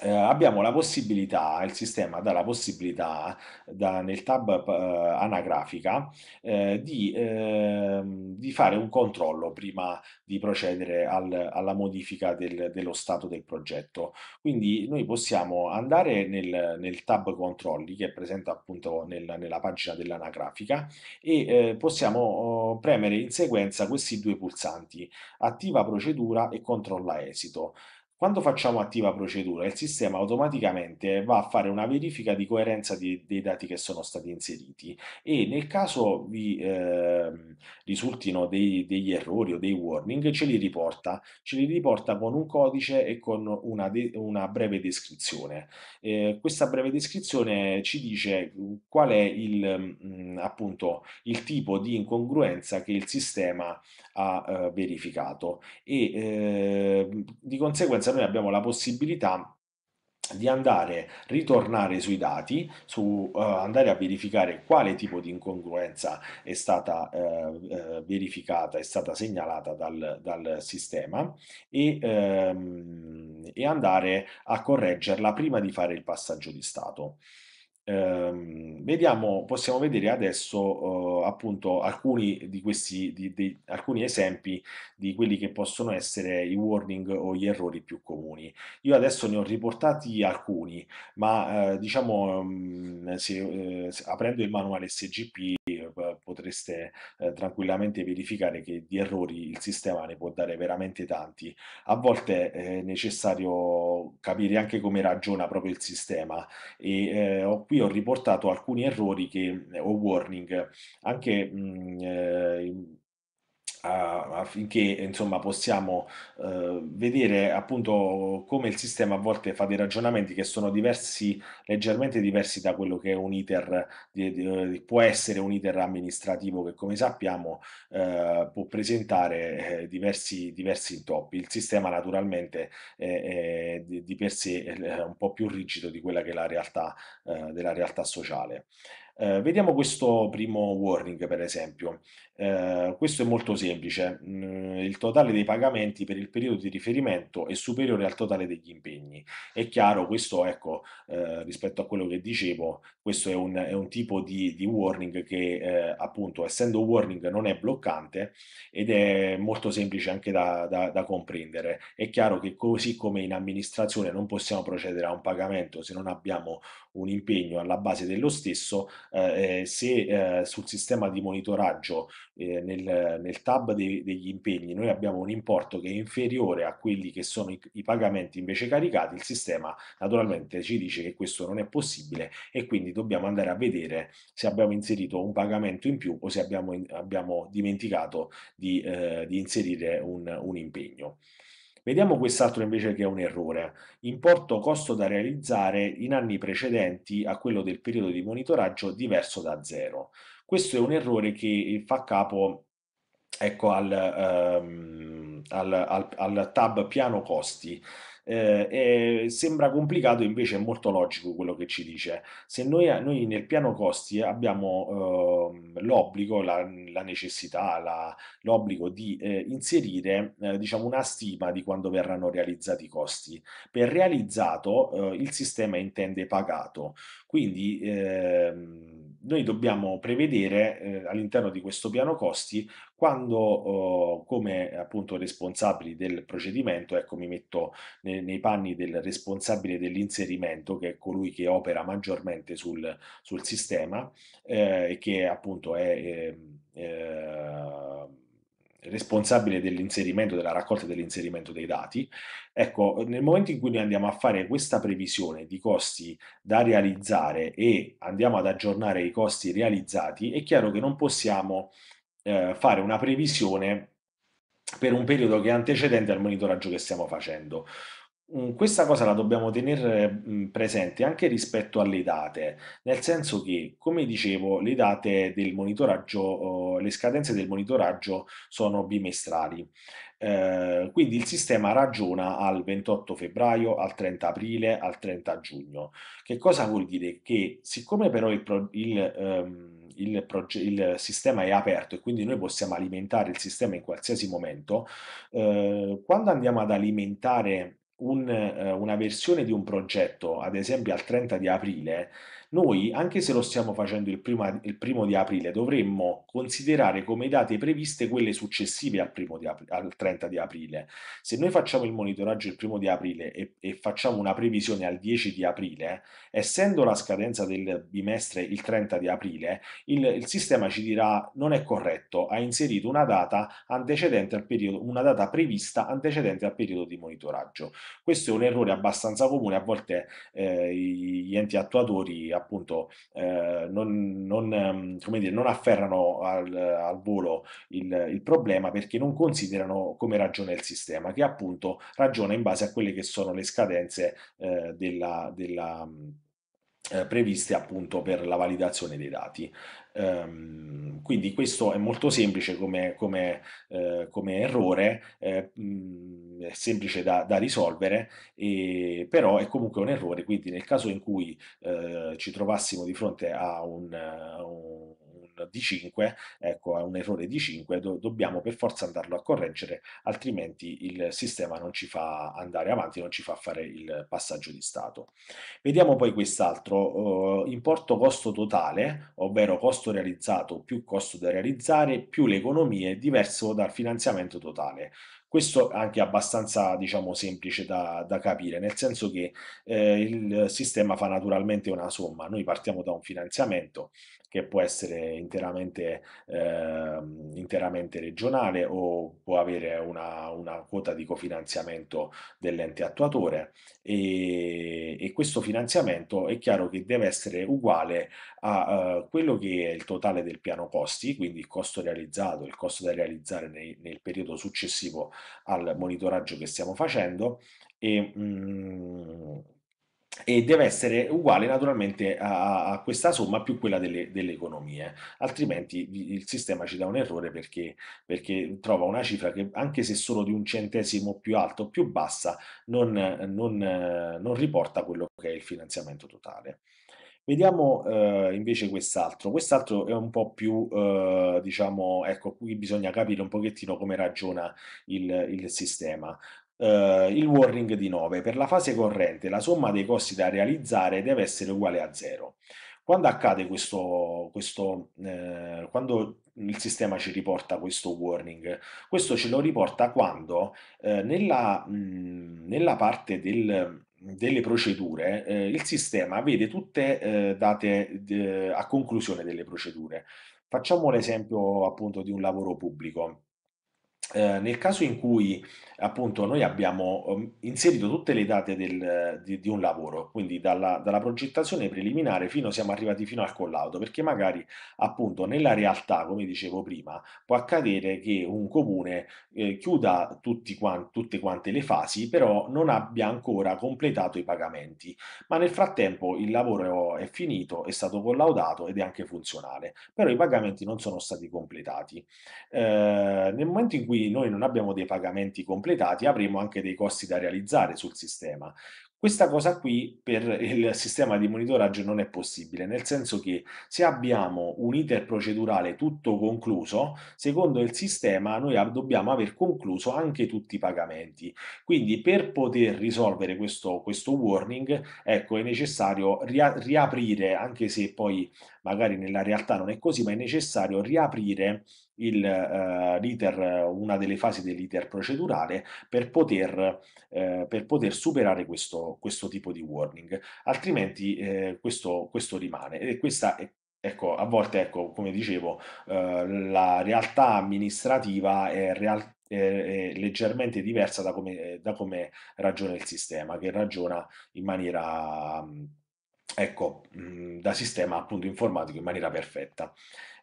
eh, abbiamo la possibilità, il sistema dà la possibilità da, nel tab eh, anagrafica eh, di, ehm, di, fare un controllo prima di procedere al, alla modifica del, dello stato del progetto. Quindi noi possiamo andare nel, nel tab controlli che è presente appunto nel, nella pagina dell'anagrafica e eh, possiamo oh, premere in sequenza questi due pulsanti attiva procedura e controlla esito. Quando facciamo attiva procedura, il sistema automaticamente va a fare una verifica di coerenza di, dei dati che sono stati inseriti e nel caso vi eh, risultino dei, degli errori o dei warning ce li riporta, ce li riporta con un codice e con una, de, una breve descrizione. Eh, questa breve descrizione ci dice qual è il, mh, mm, appunto, il tipo di incongruenza che il sistema ha eh, verificato e ehm, di conseguenza noi abbiamo la possibilità di andare, a ritornare sui dati, su uh, andare a verificare quale tipo di incongruenza è stata uh, uh, verificata, è stata segnalata dal, dal sistema e, um, e andare a correggerla prima di fare il passaggio di stato. Ehm, vediamo, possiamo vedere adesso eh, appunto alcuni di questi di, di, alcuni esempi di quelli che possono essere i warning o gli errori più comuni. Io adesso ne ho riportati alcuni, ma eh, diciamo mm, se, eh, aprendo il manuale SGP potreste eh, tranquillamente verificare che di errori il sistema ne può dare veramente tanti. A volte eh, è necessario capire anche come ragiona proprio il sistema e eh, ho, qui ho riportato alcuni errori che, o warning anche mh, mm, eh, affinché insomma, possiamo eh, vedere appunto come il sistema a volte fa dei ragionamenti che sono diversi, leggermente diversi da quello che è un iter, di, di, eh, può essere un iter amministrativo che come sappiamo eh, può presentare eh, diversi, diversi, intoppi. Il sistema naturalmente è, di, di, per sé un po' più rigido di quella che è la realtà eh, della realtà sociale. Eh, vediamo questo primo warning per esempio, eh, questo è molto semplice, mm, il totale dei pagamenti per il periodo di riferimento è superiore al totale degli impegni, è chiaro questo ecco eh, rispetto a quello che dicevo, questo è un, è un tipo di, di, warning che eh, appunto essendo warning non è bloccante ed è molto semplice anche da, da, da comprendere, è chiaro che così come in amministrazione non possiamo procedere a un pagamento se non abbiamo un impegno alla base dello stesso, eh, se eh, sul sistema di monitoraggio eh, nel, nel, tab de degli impegni noi abbiamo un importo che è inferiore a quelli che sono i, i, pagamenti invece caricati, il sistema naturalmente ci dice che questo non è possibile e quindi dobbiamo andare a vedere se abbiamo inserito un pagamento in più o se abbiamo, in abbiamo dimenticato di, eh, di inserire un, un impegno. Vediamo quest'altro invece che è un errore, importo costo da realizzare in anni precedenti a quello del periodo di monitoraggio diverso da zero. Questo è un errore che eh, fa capo ecco, al, ehm, al, al, al tab piano costi eh, sembra complicato, invece è molto logico quello che ci dice. Se noi, noi nel piano costi abbiamo eh, l'obbligo, la, la, necessità, la, l'obbligo di eh, inserire eh, diciamo una stima di quando verranno realizzati i costi. Per realizzato eh, il sistema intende pagato, quindi ehm, noi dobbiamo prevedere eh, all'interno di questo piano costi quando eh, come appunto responsabili del procedimento, ecco mi metto ne, nei, panni del responsabile dell'inserimento che è colui che opera maggiormente sul, sul sistema eh, e che appunto è... Ehm, eh, responsabile dell'inserimento, della raccolta e dell'inserimento dei dati. Ecco, nel momento in cui noi andiamo a fare questa previsione di costi da realizzare e andiamo ad aggiornare i costi realizzati, è chiaro che non possiamo eh, fare una previsione per un periodo che è antecedente al monitoraggio che stiamo facendo. Mm, questa cosa la dobbiamo tenere mm, presente anche rispetto alle date, nel senso che, come dicevo, le date del monitoraggio, oh, le scadenze del monitoraggio sono bimestrali. Eh, quindi il sistema ragiona al 28 febbraio, al 30 aprile, al 30 giugno. Che cosa vuol dire? Che siccome però il, il, ehm, il, il sistema è aperto e quindi noi possiamo alimentare il sistema in qualsiasi momento, eh, quando andiamo ad alimentare un, eh, una versione di un progetto, ad esempio al 30 di aprile, noi, anche se lo stiamo facendo il primo, il primo di aprile, dovremmo considerare come date previste quelle successive al, primo di aprile, al 30 di aprile. Se noi facciamo il monitoraggio il primo di aprile e, e facciamo una previsione al 10 di aprile, essendo la scadenza del bimestre il 30 di aprile, il, il sistema ci dirà non è corretto, ha inserito una data antecedente al periodo, una data prevista antecedente al periodo di monitoraggio. Questo è un errore abbastanza comune, a volte eh, gli enti attuatori appunto eh, non, non, ehm, come dire, non afferrano al, al volo il, il, problema perché non considerano come ragiona il sistema, che appunto ragiona in base a quelle che sono le scadenze eh, della, della eh, previste appunto per la validazione dei dati. Ehm, quindi questo è molto semplice come, come, eh, come errore, eh, mm, è semplice da, da risolvere, e, però è comunque un errore, quindi nel caso in cui eh, ci trovassimo di fronte a un, un di 5, ecco, a un errore di 5, do dobbiamo per forza andarlo a correggere, altrimenti il sistema non ci fa andare avanti, non ci fa fare il passaggio di stato. Vediamo poi quest'altro, eh, importo costo totale, ovvero costo realizzato più costo da realizzare, più le economie, diverso dal finanziamento totale. Questo è anche abbastanza diciamo, semplice da, da capire, nel senso che eh, il sistema fa naturalmente una somma, noi partiamo da un finanziamento, che può essere interamente, eh, interamente regionale o può avere una, una, quota di cofinanziamento dell'ente attuatore e, e, questo finanziamento è chiaro che deve essere uguale a uh, quello che è il totale del piano costi, quindi il costo realizzato, il costo da realizzare nei, nel periodo successivo al monitoraggio che stiamo facendo e mh, mm, e deve essere uguale naturalmente a, a questa somma più quella delle, delle, economie, altrimenti il sistema ci dà un errore perché, perché, trova una cifra che anche se solo di un centesimo più alto o più bassa non, non, non riporta quello che è il finanziamento totale. Vediamo eh, invece quest'altro. Quest'altro è un po' più, eh, diciamo, ecco, qui bisogna capire un pochettino come ragiona il, il sistema eh, il warning di 9. Per la fase corrente la somma dei costi da realizzare deve essere uguale a 0. Quando accade questo, questo eh, quando il sistema ci riporta questo warning, questo ce lo riporta quando eh, nella, mh, mm, nella, parte del, delle procedure eh, il sistema vede tutte eh, date a conclusione delle procedure. Facciamo l'esempio appunto di un lavoro pubblico eh, nel caso in cui appunto noi abbiamo ehm, inserito tutte le date del, di, di, un lavoro, quindi dalla, dalla, progettazione preliminare fino siamo arrivati fino al collaudo, perché magari appunto nella realtà, come dicevo prima, può accadere che un comune eh, chiuda tutti quanti, tutte quante le fasi, però non abbia ancora completato i pagamenti, ma nel frattempo il lavoro è finito, è stato collaudato ed è anche funzionale, però i pagamenti non sono stati completati. Eh, nel momento in cui cui noi non abbiamo dei pagamenti completati, avremo anche dei costi da realizzare sul sistema. Questa cosa qui per il sistema di monitoraggio non è possibile, nel senso che se abbiamo un iter procedurale tutto concluso, secondo il sistema noi dobbiamo aver concluso anche tutti i pagamenti. Quindi per poter risolvere questo, questo warning ecco, è necessario riaprire, anche se poi magari nella realtà non è così, ma è necessario riaprire il, eh, una delle fasi dell'iter procedurale per poter, eh, per poter superare questo, questo, tipo di warning, altrimenti eh, questo, questo, rimane e questa è Ecco, a volte, ecco, come dicevo, eh, la realtà amministrativa è, real è leggermente diversa da come, da come, ragiona il sistema, che ragiona in maniera, ecco, mm, da sistema appunto informatico in maniera perfetta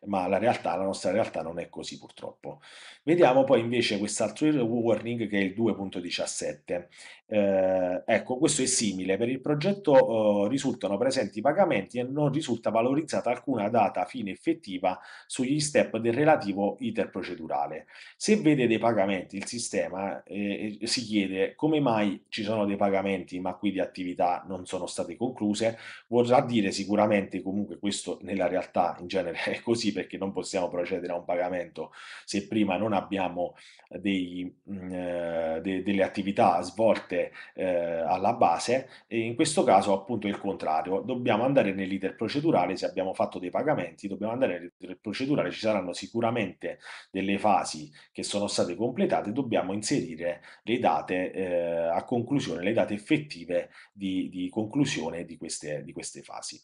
ma la realtà, la nostra realtà non è così purtroppo. Vediamo poi invece quest'altro warning che è il 2.17. Eh, ecco, questo è simile. Per il progetto eh, risultano presenti i pagamenti e non risulta valorizzata alcuna data fine effettiva sugli step del relativo iter procedurale. Se vede dei pagamenti il sistema eh, eh si chiede come mai ci sono dei pagamenti ma qui di attività non sono state concluse, vorrà dire sicuramente comunque questo nella realtà in genere è così così perché non possiamo procedere a un pagamento se prima non abbiamo dei, mh, mm, eh, de, delle attività svolte eh, alla base e in questo caso appunto è il contrario, dobbiamo andare nell'iter procedurale, se abbiamo fatto dei pagamenti dobbiamo andare nell'iter procedurale, ci saranno sicuramente delle fasi che sono state completate, dobbiamo inserire le date eh, a conclusione, le date effettive di, di conclusione di queste, di queste fasi.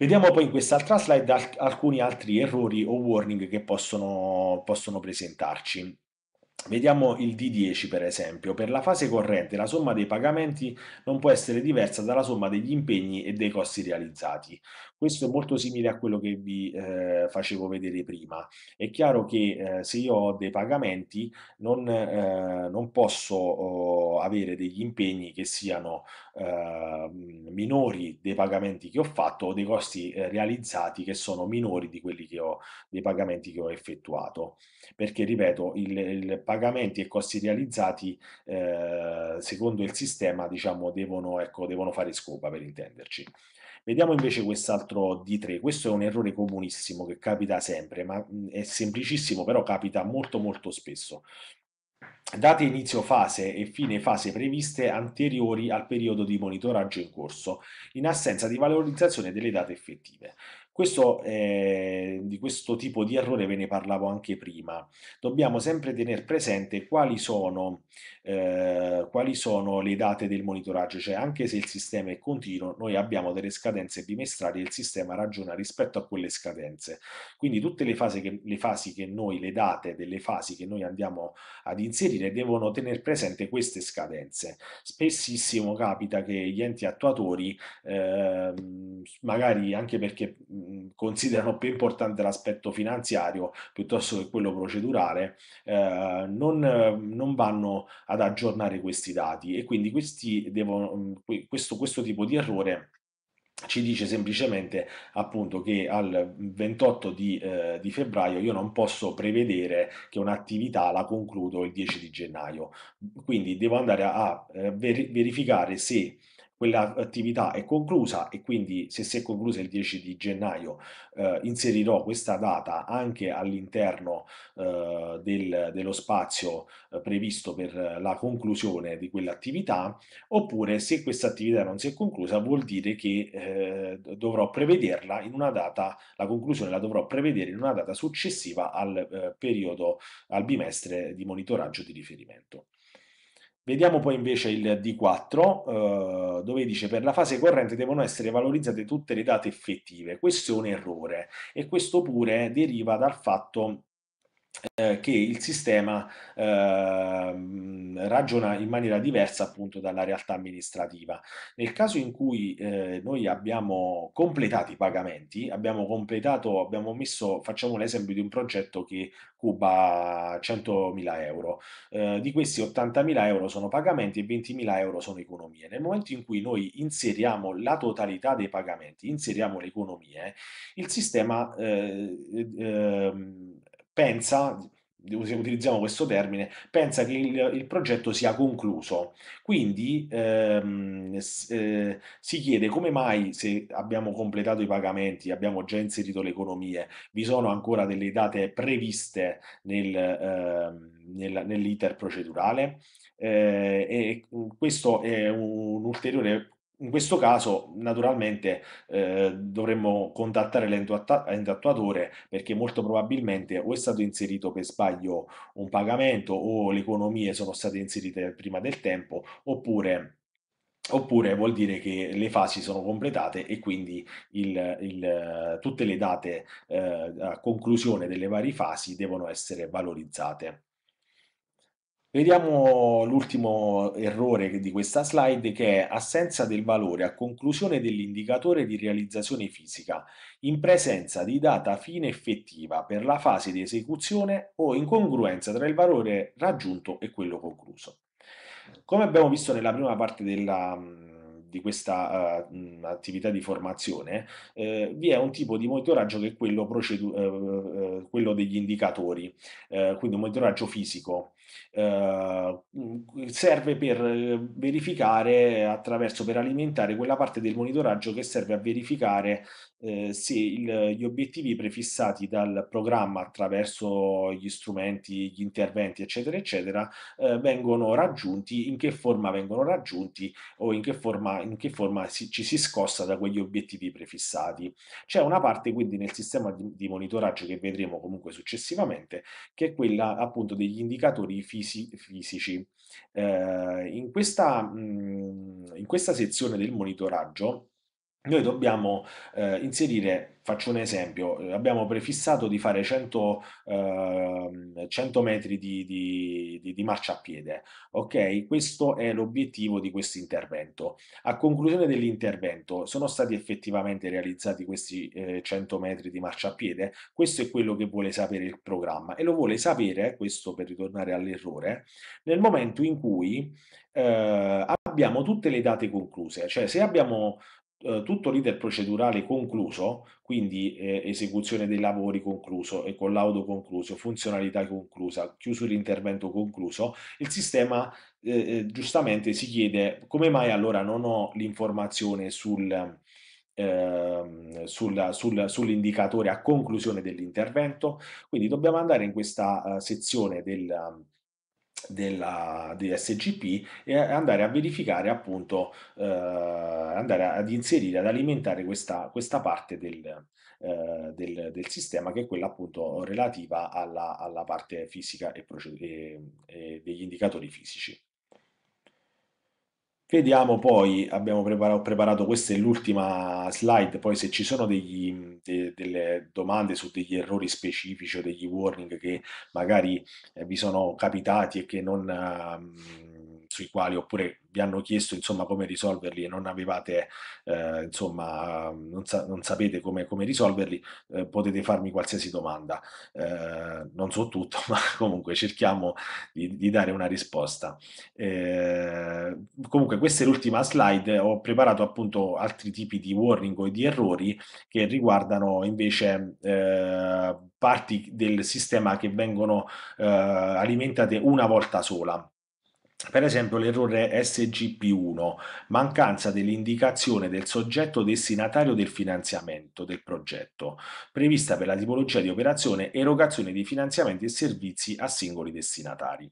Vediamo poi in quest'altra slide alc- alcuni altri errori o warning che possono, possono presentarci. Vediamo il D10 per esempio. Per la fase corrente la somma dei pagamenti non può essere diversa dalla somma degli impegni e dei costi realizzati. Questo è molto simile a quello che vi eh, facevo vedere prima. È chiaro che eh, se io ho dei pagamenti non, eh, non posso oh, avere degli impegni che siano eh, minori dei pagamenti che ho fatto o dei costi eh, realizzati che sono minori di quelli che ho, dei pagamenti che ho effettuato. Perché, ripeto, il, il pagamenti e costi realizzati eh, secondo il sistema diciamo, devono, ecco, devono fare scopa per intenderci. Vediamo invece quest'altro D3, questo è un errore comunissimo che capita sempre, ma mm, è semplicissimo, però capita molto molto spesso. Date inizio fase e fine fase previste anteriori al periodo di monitoraggio in corso, in assenza di valorizzazione delle date effettive. Questo, eh, di questo tipo di errore ve ne parlavo anche prima. Dobbiamo sempre tenere presente quali sono, eh, quali sono le date del monitoraggio, cioè anche se il sistema è continuo, noi abbiamo delle scadenze bimestrali e il sistema ragiona rispetto a quelle scadenze. Quindi tutte le fasi che, le fasi che noi, le date delle fasi che noi andiamo ad inserire devono tenere presente queste scadenze. Spessissimo capita che gli enti attuatori, eh, magari anche perché Mm, considerano più importante l'aspetto finanziario piuttosto che quello procedurale, eh, non, non, vanno ad aggiornare questi dati e quindi devono, mm, questo, questo tipo di errore ci dice semplicemente appunto che al 28 di, eh, di febbraio io non posso prevedere che un'attività la concludo il 10 di gennaio quindi devo andare a, a eh, verificare se quell'attività è conclusa e quindi se si è conclusa il 10 di gennaio eh, inserirò questa data anche all'interno eh, del, dello spazio eh, previsto per la conclusione di quell'attività oppure se questa attività non si è conclusa vuol dire che eh, dovrò prevederla in una data, la conclusione la dovrò prevedere in una data successiva al eh, periodo, al bimestre di monitoraggio di riferimento. Vediamo poi invece il D4, eh, dove dice per la fase corrente devono essere valorizzate tutte le date effettive. Questo è un errore e questo pure deriva dal fatto eh, che il sistema eh, ragiona in maniera diversa appunto dalla realtà amministrativa. Nel caso in cui eh, noi abbiamo completato i pagamenti, abbiamo completato, abbiamo messo, facciamo l'esempio di un progetto che cuba 100.000 euro, eh, di questi 80.000 euro sono pagamenti e 20.000 euro sono economie. Nel momento in cui noi inseriamo la totalità dei pagamenti, inseriamo le economie, il sistema eh, ehm, pensa, utilizziamo questo termine, pensa che il, il progetto sia concluso. Quindi ehm, eh, si chiede come mai se abbiamo completato i pagamenti, abbiamo già inserito le economie, vi sono ancora delle date previste nel, ehm, nel, nell'iter procedurale. Eh, e questo è un ulteriore in questo caso, naturalmente, eh, dovremmo contattare l'ente attuatore perché molto probabilmente o è stato inserito per sbaglio un pagamento o le economie sono state inserite prima del tempo oppure oppure vuol dire che le fasi sono completate e quindi il, il, tutte le date eh, a conclusione delle varie fasi devono essere valorizzate. Vediamo l'ultimo errore di questa slide che è assenza del valore a conclusione dell'indicatore di realizzazione fisica in presenza di data fine effettiva per la fase di esecuzione o incongruenza tra il valore raggiunto e quello concluso. Come abbiamo visto nella prima parte della, mm, di questa uh, attività di formazione, eh, vi è un tipo di monitoraggio che è quello, uh, quello degli indicatori, uh, quindi un monitoraggio fisico eh, serve per eh, verificare attraverso, per alimentare quella parte del monitoraggio che serve a verificare eh, se il, gli obiettivi prefissati dal programma attraverso gli strumenti, gli interventi, eccetera, eccetera, eh, vengono raggiunti, in che forma vengono raggiunti o in che forma, in che forma si, ci si scossa da quegli obiettivi prefissati. C'è una parte quindi nel sistema di, di monitoraggio che vedremo comunque successivamente, che è quella appunto degli indicatori fisi fisici. Eh, in, questa, mh, mm, in questa sezione del monitoraggio noi dobbiamo eh, inserire, faccio un esempio, eh, abbiamo prefissato di fare 100, eh, 100 metri di, di, di, di, marciapiede, ok? Questo è l'obiettivo di questo intervento. A conclusione dell'intervento sono stati effettivamente realizzati questi eh, 100 metri di marciapiede? Questo è quello che vuole sapere il programma e lo vuole sapere, questo per ritornare all'errore, nel momento in cui eh, abbiamo tutte le date concluse, cioè se abbiamo eh, tutto l'iter procedurale concluso, quindi eh, esecuzione dei lavori concluso, e collaudo concluso, funzionalità conclusa, chiusura intervento concluso, il sistema eh, eh, giustamente si chiede come mai allora non ho l'informazione sul, ehm, sul, sul, sull'indicatore a conclusione dell'intervento, quindi dobbiamo andare in questa uh, sezione del della, di SCP e andare a verificare appunto, eh, andare ad inserire, ad alimentare questa, questa parte del, eh, del, del, sistema che è quella appunto relativa alla, alla parte fisica e, e, e degli indicatori fisici. Vediamo poi, abbiamo preparato, preparato questa è l'ultima slide, poi se ci sono degli, de, delle domande su degli errori specifici o degli warning che magari eh, vi sono capitati e che non... Um, sui quali oppure vi hanno chiesto insomma come risolverli e non avevate eh, insomma non, sa- non sapete come, come risolverli eh, potete farmi qualsiasi domanda eh, non so tutto ma comunque cerchiamo di, di dare una risposta eh, comunque questa è l'ultima slide ho preparato appunto altri tipi di warning o di errori che riguardano invece eh, parti del sistema che vengono eh, alimentate una volta sola per esempio l'errore SGP1, mancanza dell'indicazione del soggetto destinatario del finanziamento del progetto, prevista per la tipologia di operazione erogazione di finanziamenti e servizi a singoli destinatari.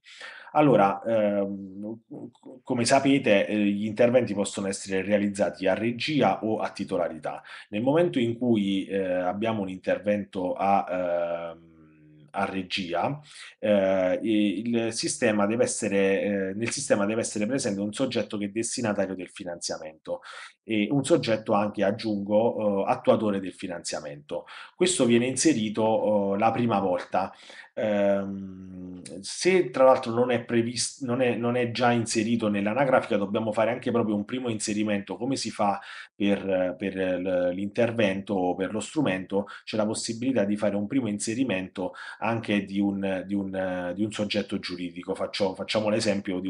Allora, ehm, come sapete, eh, gli interventi possono essere realizzati a regia o a titolarità. Nel momento in cui eh, abbiamo un intervento a... Ehm, a regia, eh, il sistema deve essere, eh, nel sistema deve essere presente un soggetto che è destinatario del finanziamento e un soggetto anche, aggiungo, eh, attuatore del finanziamento. Questo viene inserito oh, la prima volta Ehm, se tra l'altro non è, previsto, non, è, non è già inserito nell'anagrafica, dobbiamo fare anche proprio un primo inserimento, come si fa per, per l'intervento o per lo strumento, c'è la possibilità di fare un primo inserimento anche di un, di un, di un soggetto giuridico. Faccio, facciamo l'esempio di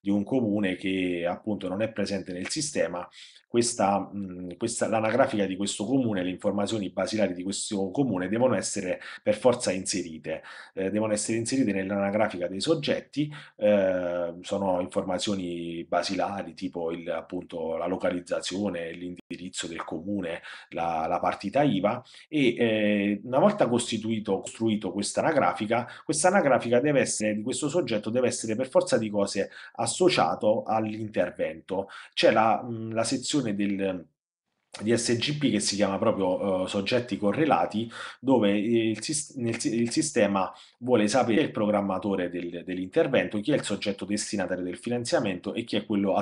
di un comune che appunto non è presente nel sistema, questa, mh, mm, questa, l'anagrafica di questo comune, le informazioni basilari di questo comune devono essere per forza inserite, eh, devono essere inserite nell'anagrafica dei soggetti, eh, sono informazioni basilari tipo il, appunto la localizzazione, l'indirizzo del comune, la, la partita IVA e eh, una volta costituito, costruito questa anagrafica, questa anagrafica deve essere, di questo soggetto deve essere per forza di cose associato all'intervento. C'è la, mh, mm, la sezione dimensione del, di SGP che si chiama proprio uh, soggetti correlati, dove il, nel, il, sistema vuole sapere il programmatore del, dell'intervento, chi è il soggetto destinatario del finanziamento e chi è quello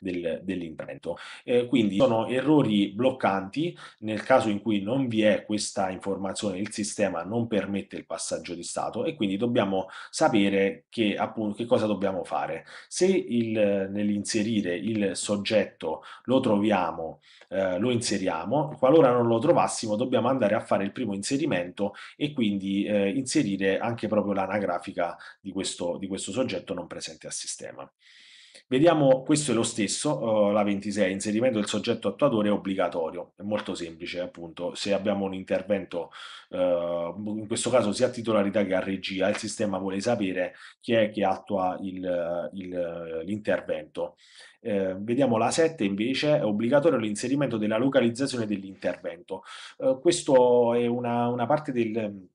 del, dell'intervento. Eh, quindi sono errori bloccanti nel caso in cui non vi è questa informazione, il sistema non permette il passaggio di stato e quindi dobbiamo sapere che, appunto, che cosa dobbiamo fare. Se il, nell'inserire il soggetto lo troviamo, eh, lo inseriamo, qualora non lo trovassimo dobbiamo andare a fare il primo inserimento e quindi eh, inserire anche proprio l'anagrafica di di questo soggetto non presente al sistema. Vediamo, questo è lo stesso, oh, la 26, inserimento del soggetto attuatore è obbligatorio, è molto semplice appunto, se abbiamo un intervento, eh, in questo caso sia a titolarità che a regia, il sistema vuole sapere chi è che attua l'intervento. Eh, vediamo la 7 invece, è obbligatorio l'inserimento della localizzazione dell'intervento. Eh, questo è una, una parte del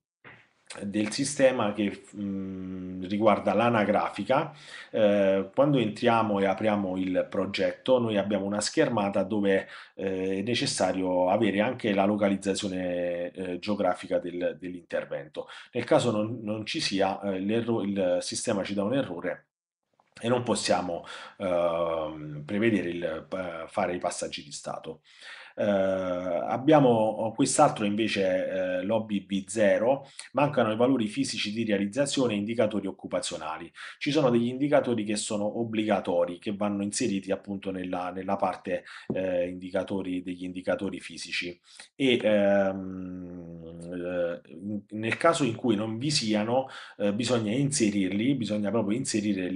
del sistema che mh, riguarda l'anagrafica eh, quando entriamo e apriamo il progetto noi abbiamo una schermata dove eh, è necessario avere anche la localizzazione eh, geografica del, dell'intervento nel caso non, non ci sia eh, il sistema ci dà un errore e non possiamo ehm, prevedere il, eh, fare i passaggi di stato eh, abbiamo quest'altro invece eh, lobby B0, mancano i valori fisici di realizzazione e indicatori occupazionali. Ci sono degli indicatori che sono obbligatori, che vanno inseriti appunto nella, nella parte eh, indicatori, degli indicatori fisici. E, ehm, eh, nel caso in cui non vi siano, eh, bisogna inserirli, bisogna proprio inserire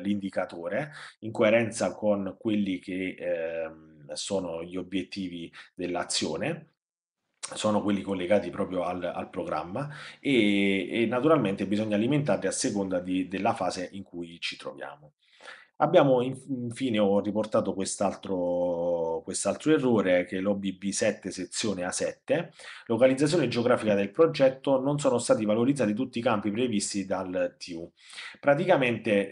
l'indicatore in coerenza con quelli che... Ehm, sono gli obiettivi dell'azione sono quelli collegati proprio al, al programma e, e, naturalmente bisogna alimentarli a seconda di, della fase in cui ci troviamo. Abbiamo infine ho riportato quest'altro, quest'altro errore che l'OBB7 sezione A7. Localizzazione geografica del progetto non sono stati valorizzati tutti i campi previsti dal TU. Praticamente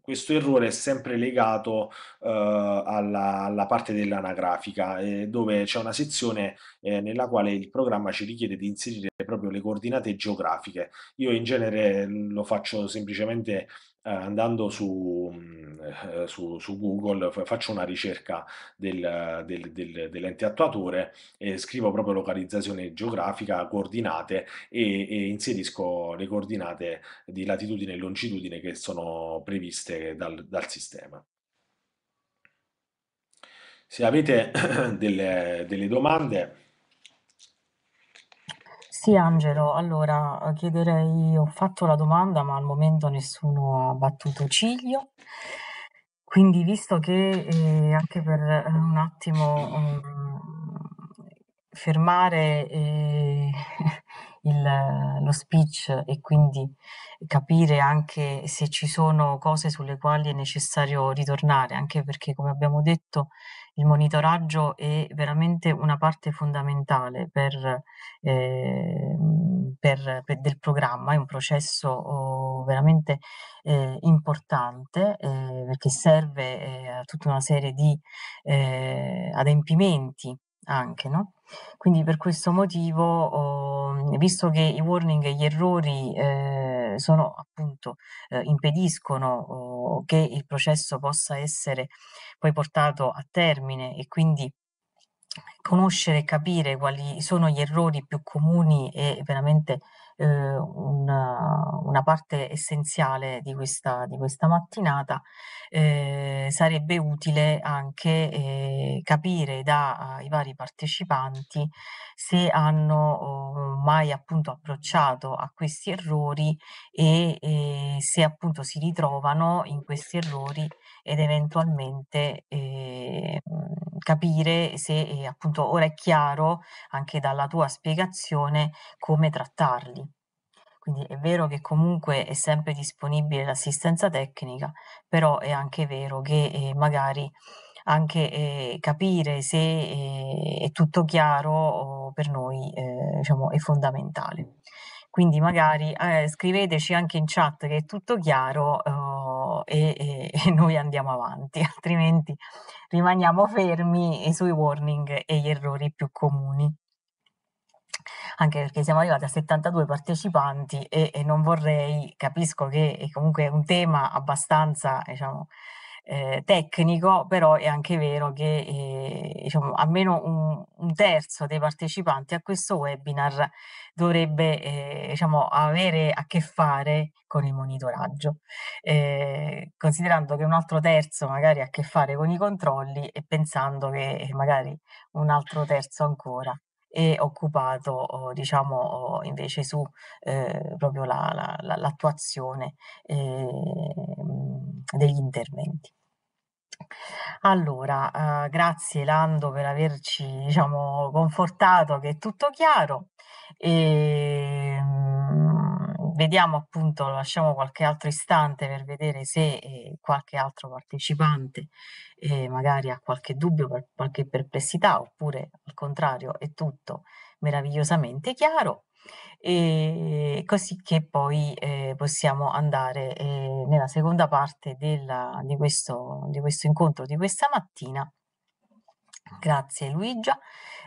questo errore è sempre legato eh, alla, alla, parte dell'anagrafica eh, dove c'è una sezione eh, nella quale il programma ci richiede di inserire proprio le coordinate geografiche. Io in genere lo faccio semplicemente eh, andando su, mm, eh, su, su, Google, faccio una ricerca del, del, del, dell'ente attuatore, eh, scrivo proprio localizzazione geografica, coordinate e, e, inserisco le coordinate di latitudine e longitudine che sono previste dal, dal sistema. Se avete delle, delle domande sì, Angelo, allora eh, chiederei, ho fatto la domanda, ma al momento nessuno ha battuto ciglio. Quindi, visto che eh, anche per eh, un attimo ehm, fermare eh, il, lo speech e quindi capire anche se ci sono cose sulle quali è necessario ritornare, anche perché come abbiamo detto il monitoraggio è veramente una parte fondamentale per, eh, per, per del programma, è un processo oh, veramente eh, importante eh, perché serve eh, a tutta una serie di eh, adempimenti anche, no? Quindi per questo motivo, oh, visto che i warning e gli errori eh, sono appunto eh, impediscono oh, che il processo possa essere poi portato a termine e quindi conoscere e capire quali sono gli errori più comuni e veramente eh, una, eh, una, parte essenziale di questa, di questa mattinata, eh, sarebbe utile anche eh, capire dai eh, vari partecipanti se hanno eh, mai appunto approcciato a questi errori e se appunto si ritrovano in questi errori ed eventualmente eh, capire se eh, appunto ora è chiaro anche dalla tua spiegazione come trattarli. Quindi è vero che comunque è sempre disponibile l'assistenza tecnica, però è anche vero che eh, magari anche eh, capire se eh, è tutto chiaro eh, per noi eh, diciamo, è fondamentale. Quindi magari eh, scriveteci anche in chat che è tutto chiaro e, e, e noi andiamo avanti, altrimenti rimaniamo fermi sui warning e gli errori più comuni anche perché siamo arrivati a 72 partecipanti e, e non vorrei, capisco che è comunque un tema abbastanza diciamo, eh, tecnico, però è anche vero che eh, diciamo, almeno un, un, terzo dei partecipanti a questo webinar dovrebbe eh, diciamo, avere a che fare con il monitoraggio, eh, considerando che un altro terzo magari ha a che fare con i controlli e pensando che eh, magari un altro terzo ancora è occupato oh, diciamo oh, invece su eh, proprio la, la, la, l'attuazione degli interventi. Allora, eh, grazie Lando per averci, diciamo, confortato che è tutto chiaro. E, mm, vediamo appunto, lasciamo qualche altro istante per vedere se eh, qualche altro partecipante eh, magari ha qualche dubbio, qualche perplessità, oppure al contrario è tutto meravigliosamente chiaro e così che poi eh, possiamo andare eh, nella seconda parte della, di, questo, di, questo, incontro di questa mattina. Grazie Luigia,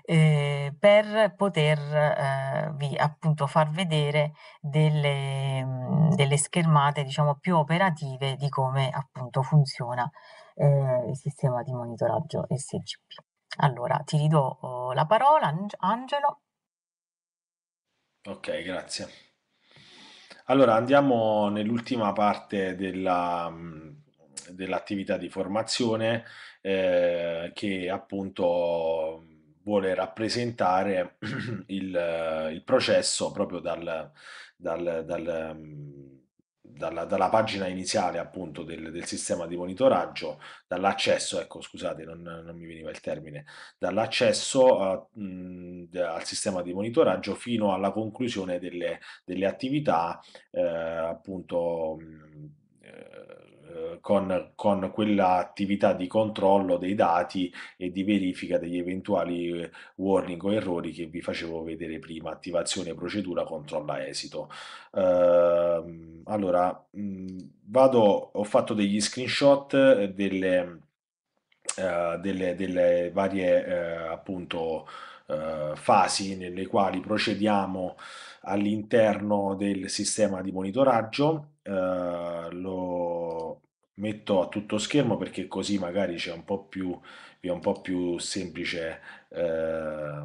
eh, per potervi eh, appunto far vedere delle, mh, mm, delle, schermate diciamo più operative di come appunto funziona eh, il sistema di monitoraggio SGP. Allora ti ridò oh, la parola, Angelo. Ok, grazie. Allora andiamo nell'ultima parte della, mm, dell'attività di formazione eh, che appunto vuole rappresentare il, il processo proprio dal, dal, dal, mm, dalla, dalla, pagina iniziale appunto del, del sistema di monitoraggio, dall'accesso, ecco scusate non, non, mi veniva il termine, dall'accesso al sistema di monitoraggio fino alla conclusione delle, delle attività eh, appunto mh, eh, eh, con, con quell'attività di controllo dei dati e di verifica degli eventuali eh, warning o errori che vi facevo vedere prima, attivazione procedura, controlla esito. Eh, allora, mh, mm, vado, ho fatto degli screenshot eh, delle, eh, delle, delle varie appunto fasi nelle quali procediamo all'interno del sistema di monitoraggio. Uh, lo, metto a tutto schermo perché così magari c'è un po' più, è un po' più semplice eh,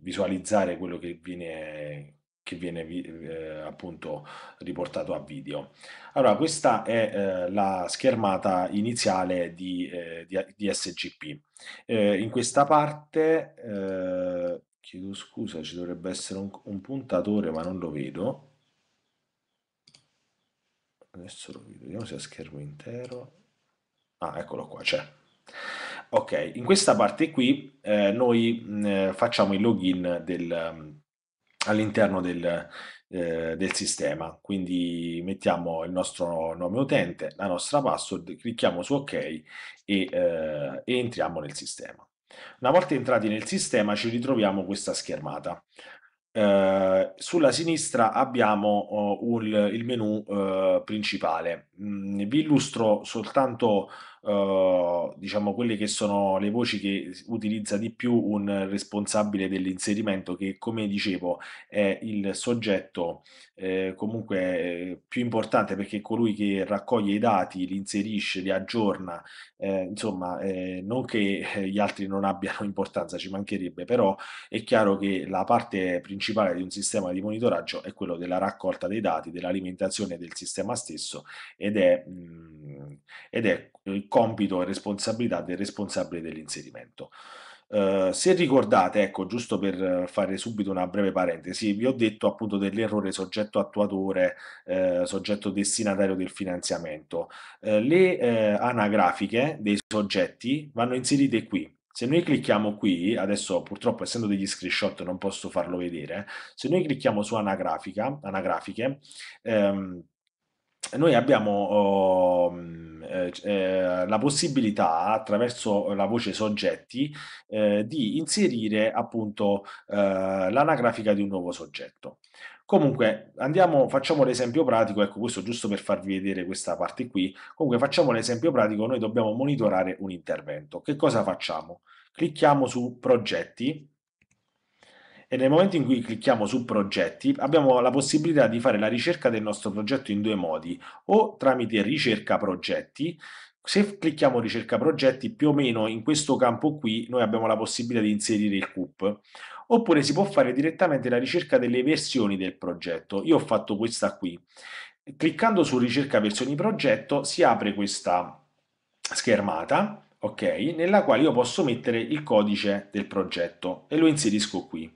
visualizzare quello che viene, che viene eh, appunto riportato a video. Allora, questa è eh, la schermata iniziale di, eh, di, di SGP. Eh, in questa parte, eh, chiedo scusa, ci dovrebbe essere un, un puntatore ma non lo vedo adesso lo vedo, vediamo se è schermo intero, ah eccolo qua, c'è. Ok, in questa parte qui eh, noi mh, facciamo il login all'interno del, eh, del sistema, quindi mettiamo il nostro nome utente, la nostra password, clicchiamo su ok e, eh, e entriamo nel sistema. Una volta entrati nel sistema ci ritroviamo questa schermata. Eh, sulla sinistra abbiamo oh, un, il menu eh, principale. Mm, vi illustro soltanto Uhm, diciamo, quelle che sono le voci che utilizza di più un responsabile dell'inserimento che, come dicevo, è il soggetto eh, comunque eh, più importante perché è colui che raccoglie i dati, li inserisce, li aggiorna, eh, insomma, eh, non che gli altri non abbiano importanza, ci mancherebbe, però è chiaro che la parte principale di un sistema di monitoraggio è quello della raccolta dei dati, dell'alimentazione del sistema stesso ed è, mh, mm, ed è eh, compito e responsabilità del responsabile dell'inserimento. Uh, se ricordate, ecco, giusto per fare subito una breve parentesi, vi ho detto appunto dell'errore soggetto attuatore, eh, soggetto destinatario del finanziamento. Eh, le eh, anagrafiche dei soggetti vanno inserite qui. Se noi clicchiamo qui, adesso purtroppo essendo degli screenshot non posso farlo vedere, se noi clicchiamo su anagrafica, anagrafiche, ehm, noi abbiamo oh, eh, eh, la possibilità attraverso la voce soggetti eh, di inserire appunto eh, l'anagrafica di un nuovo soggetto. Comunque andiamo, facciamo l'esempio pratico, ecco questo giusto per farvi vedere questa parte qui, comunque facciamo l'esempio pratico, noi dobbiamo monitorare un intervento. Che cosa facciamo? Clicchiamo su progetti, e nel momento in cui clicchiamo su progetti abbiamo la possibilità di fare la ricerca del nostro progetto in due modi o tramite ricerca progetti se clicchiamo ricerca progetti più o meno in questo campo qui noi abbiamo la possibilità di inserire il CUP oppure si può fare direttamente la ricerca delle versioni del progetto io ho fatto questa qui cliccando su ricerca versioni progetto si apre questa schermata ok nella quale io posso mettere il codice del progetto e lo inserisco qui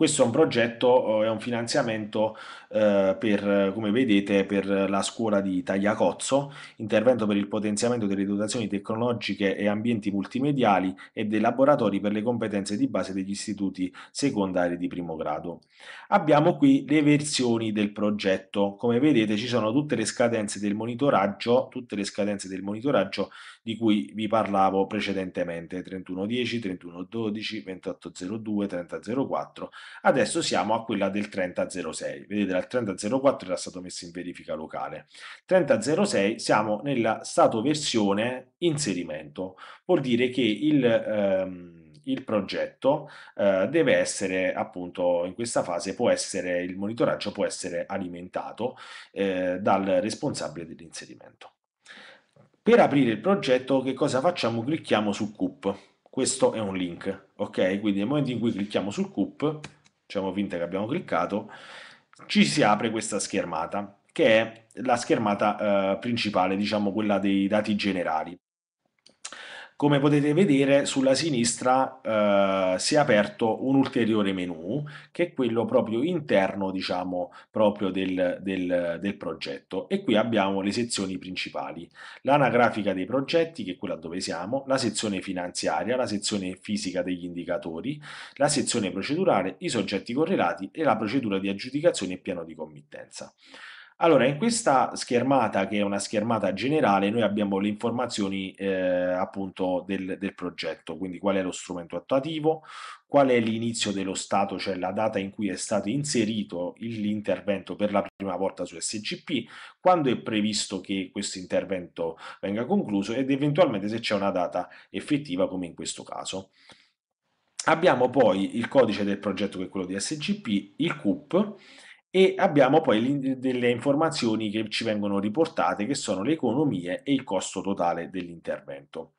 questo è un progetto, eh, è un finanziamento eh, per, come vedete, per la scuola di Tagliacozzo, intervento per il potenziamento delle dotazioni tecnologiche e ambienti multimediali e dei laboratori per le competenze di base degli istituti secondari di primo grado. Abbiamo qui le versioni del progetto. Come vedete ci sono tutte le scadenze del monitoraggio, tutte le scadenze del monitoraggio di cui vi parlavo precedentemente, 3110, 3112, 2802, 3004 adesso siamo a quella del 3006. Vedete, dal 3004 era stato messo in verifica locale. 3006 siamo nella stato versione inserimento, vuol dire che il... Ehm, il progetto eh, deve essere appunto in questa fase può essere il monitoraggio può essere alimentato eh, dal responsabile dell'inserimento per aprire il progetto che cosa facciamo clicchiamo su CUP questo è un link ok quindi nel momento in cui clicchiamo sul CUP facciamo finta che abbiamo cliccato, ci si apre questa schermata, che è la schermata eh, principale, diciamo quella dei dati generali come potete vedere sulla sinistra eh, si è aperto un ulteriore menu che è quello proprio interno diciamo proprio del, del, del progetto e qui abbiamo le sezioni principali l'anagrafica dei progetti che è quella dove siamo la sezione finanziaria la sezione fisica degli indicatori la sezione procedurale i soggetti correlati e la procedura di aggiudicazione e piano di committenza allora, in questa schermata, che è una schermata generale, noi abbiamo le informazioni eh, appunto del, del, progetto, quindi qual è lo strumento attuativo, qual è l'inizio dello stato, cioè la data in cui è stato inserito l'intervento per la prima volta su SGP, quando è previsto che questo intervento venga concluso ed eventualmente se c'è una data effettiva come in questo caso. Abbiamo poi il codice del progetto che è quello di SGP, il CUP, e abbiamo poi delle informazioni che ci vengono riportate che sono le economie e il costo totale dell'intervento.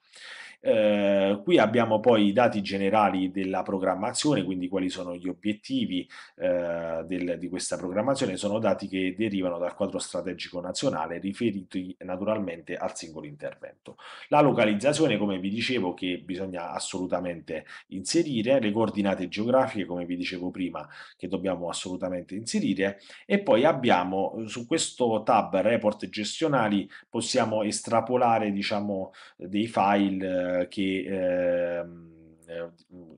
Eh, qui abbiamo poi i dati generali della programmazione, quindi quali sono gli obiettivi eh, del, di questa programmazione, sono dati che derivano dal quadro strategico nazionale riferiti naturalmente al singolo intervento. La localizzazione, come vi dicevo, che bisogna assolutamente inserire, le coordinate geografiche, come vi dicevo prima, che dobbiamo assolutamente inserire e poi abbiamo su questo tab report gestionali possiamo estrapolare diciamo dei file eh, che ehm, eh,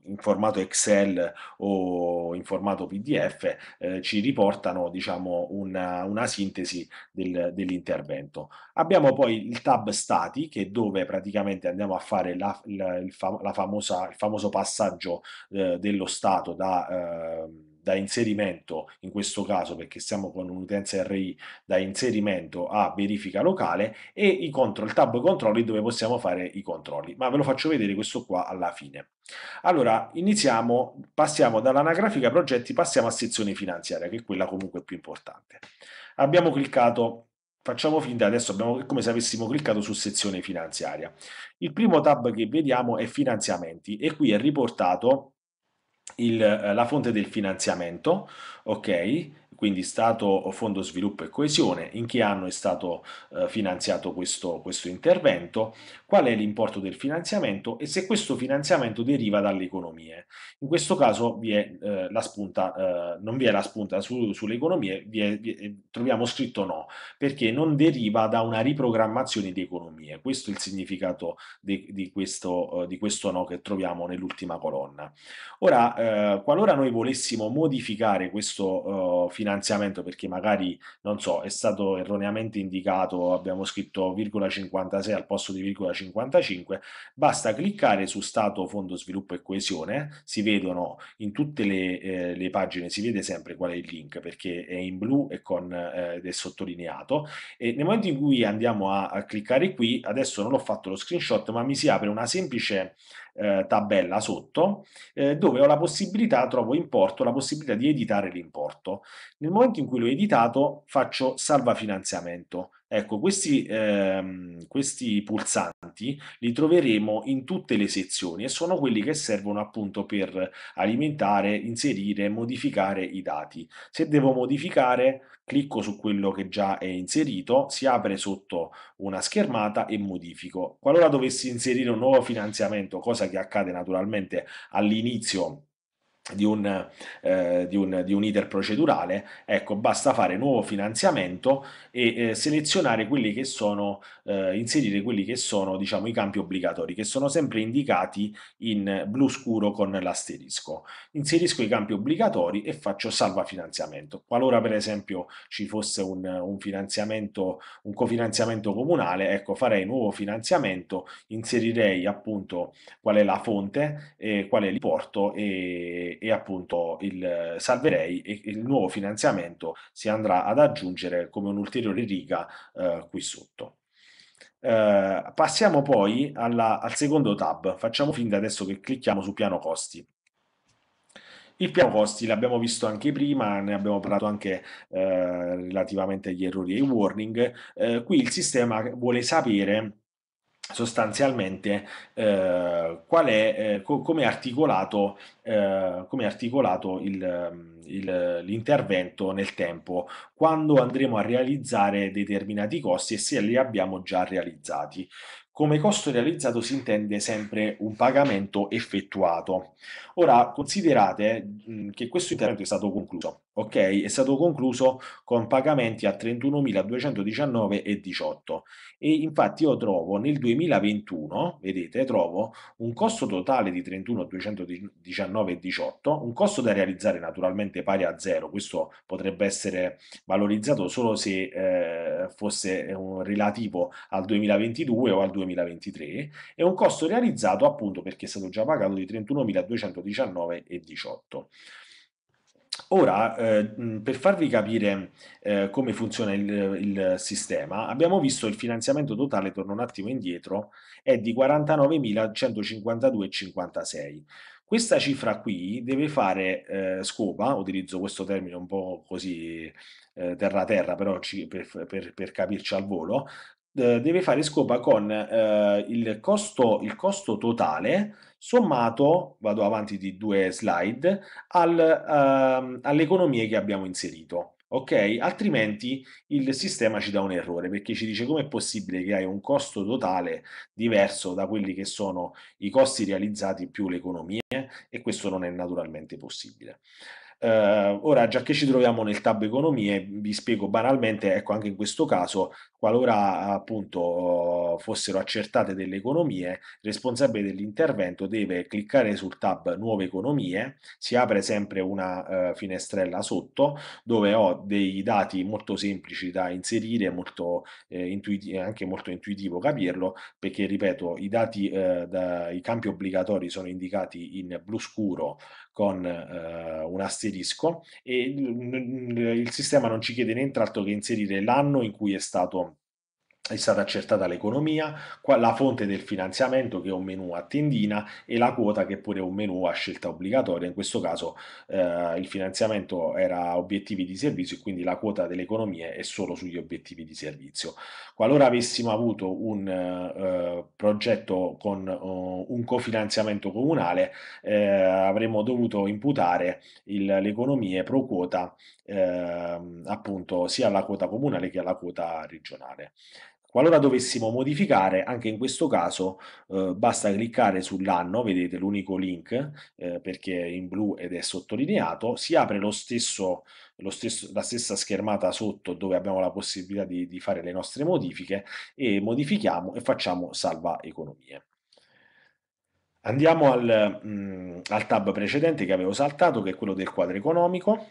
in formato Excel o in formato PDF eh, ci riportano diciamo, una, una sintesi del, dell'intervento. Abbiamo poi il tab stati che è dove praticamente andiamo a fare la, la, il, fam la famosa, il famoso passaggio eh, dello stato da... Eh, da inserimento, in questo caso perché siamo con un'utenza RI, da inserimento a verifica locale e i control, il tab controlli dove possiamo fare i controlli, ma ve lo faccio vedere questo qua alla fine. Allora, iniziamo, passiamo dall'anagrafica progetti, passiamo a sezione finanziaria, che è quella comunque più importante. Abbiamo cliccato facciamo finta adesso abbiamo, come se avessimo cliccato su sezione finanziaria. Il primo tab che vediamo è finanziamenti e qui è riportato il, eh, la fonte del finanziamento, ok? quindi Stato, Fondo Sviluppo e Coesione, in che anno è stato eh, finanziato questo, questo, intervento, qual è l'importo del finanziamento e se questo finanziamento deriva dalle economie. In questo caso vi è, eh, la spunta, eh, non vi è la spunta su, sulle economie, vi è, vi è, troviamo scritto no, perché non deriva da una riprogrammazione di economie. Questo è il significato di, di, questo, eh, di questo, no che troviamo nell'ultima colonna. Ora, eh, qualora noi volessimo modificare questo finanziamento, eh, finanziamento perché magari, non so, è stato erroneamente indicato, abbiamo scritto virgola 56 al posto di virgola 55, basta cliccare su Stato, Fondo, Sviluppo e Coesione, si vedono in tutte le, eh, le pagine, si vede sempre qual è il link perché è in blu e con, eh, ed è sottolineato e nel momento in cui andiamo a, a cliccare qui, adesso non ho fatto lo screenshot ma mi si apre una semplice eh, tabella sotto, eh, dove ho la possibilità, trovo importo, la possibilità di editare l'importo. Nel momento in cui l'ho editato faccio salva finanziamento, Ecco, questi, ehm, questi, pulsanti li troveremo in tutte le sezioni e sono quelli che servono appunto per alimentare, inserire, modificare i dati. Se devo modificare, clicco su quello che già è inserito, si apre sotto una schermata e modifico. Qualora dovessi inserire un nuovo finanziamento, cosa che accade naturalmente all'inizio di un, eh, di, un, di un, iter procedurale, ecco, basta fare nuovo finanziamento e eh, selezionare quelli che sono, eh, inserire quelli che sono diciamo, i campi obbligatori, che sono sempre indicati in blu scuro con l'asterisco. Inserisco i campi obbligatori e faccio salva finanziamento. Qualora per esempio ci fosse un, un finanziamento, un cofinanziamento comunale, ecco, farei nuovo finanziamento, inserirei appunto qual è la fonte, e qual è l'importo e e, appunto il eh, salverei e il nuovo finanziamento si andrà ad aggiungere come un'ulteriore riga eh, qui sotto. Eh, passiamo poi alla, al secondo tab, facciamo finta adesso che clicchiamo su piano costi. Il piano costi l'abbiamo visto anche prima, ne abbiamo parlato anche eh, relativamente agli errori e ai warning. Eh, qui il sistema vuole sapere sostanzialmente eh, qual è, eh, co- come è articolato, eh, come articolato il, il, l'intervento nel tempo, quando andremo a realizzare determinati costi e se li abbiamo già realizzati. Come costo realizzato si intende sempre un pagamento effettuato. Ora considerate mh, che questo intervento è stato concluso ok, è stato concluso con pagamenti a 31.219,18 e infatti io trovo nel 2021, vedete, trovo un costo totale di 31.219,18, un costo da realizzare naturalmente pari a zero, questo potrebbe essere valorizzato solo se eh, fosse un relativo al 2022 o al 2023 e un costo realizzato appunto perché è stato già pagato di 31.219,18. Ora, eh, per farvi capire eh, come funziona il, il, sistema, abbiamo visto il finanziamento totale, torno un attimo indietro, è di 49.152,56. Questa cifra qui deve fare eh, scopa, utilizzo questo termine un po' così terra-terra, eh, però ci, per, per, per capirci al volo, eh, deve fare scopa con eh, il, costo, il costo totale sommato, vado avanti di due slide, al, ehm, alle economie che abbiamo inserito. Ok? Altrimenti il sistema ci dà un errore perché ci dice come è possibile che hai un costo totale diverso da quelli che sono i costi realizzati più le economie e questo non è naturalmente possibile. Uh, ora, già che ci troviamo nel tab economie, vi spiego banalmente, ecco anche in questo caso, qualora appunto fossero accertate delle economie, il responsabile dell'intervento deve cliccare sul tab nuove economie, si apre sempre una uh, finestrella sotto dove ho dei dati molto semplici da inserire, molto, eh, intuiti- eh, anche molto intuitivo capirlo, perché ripeto, i dati, eh, da, i campi obbligatori sono indicati in blu scuro con eh, un asterisco e il, il sistema non ci chiede nient'altro che inserire l'anno in cui è stato è stata accertata l'economia, la fonte del finanziamento che è un menu a tendina e la quota che pure è un menu a scelta obbligatoria, in questo caso eh, il finanziamento era obiettivi di servizio e quindi la quota delle economie è solo sugli obiettivi di servizio. Qualora avessimo avuto un eh, progetto con uh, un cofinanziamento comunale eh, avremmo dovuto imputare il, le economie pro quota ehm, appunto sia alla quota comunale che alla quota regionale. Qualora dovessimo modificare, anche in questo caso eh, basta cliccare sull'anno, vedete l'unico link eh, perché è in blu ed è sottolineato, si apre lo stesso, lo stesso, la stessa schermata sotto dove abbiamo la possibilità di, di fare le nostre modifiche e modifichiamo e facciamo salva economie. Andiamo al, mh, mm, al tab precedente che avevo saltato, che è quello del quadro economico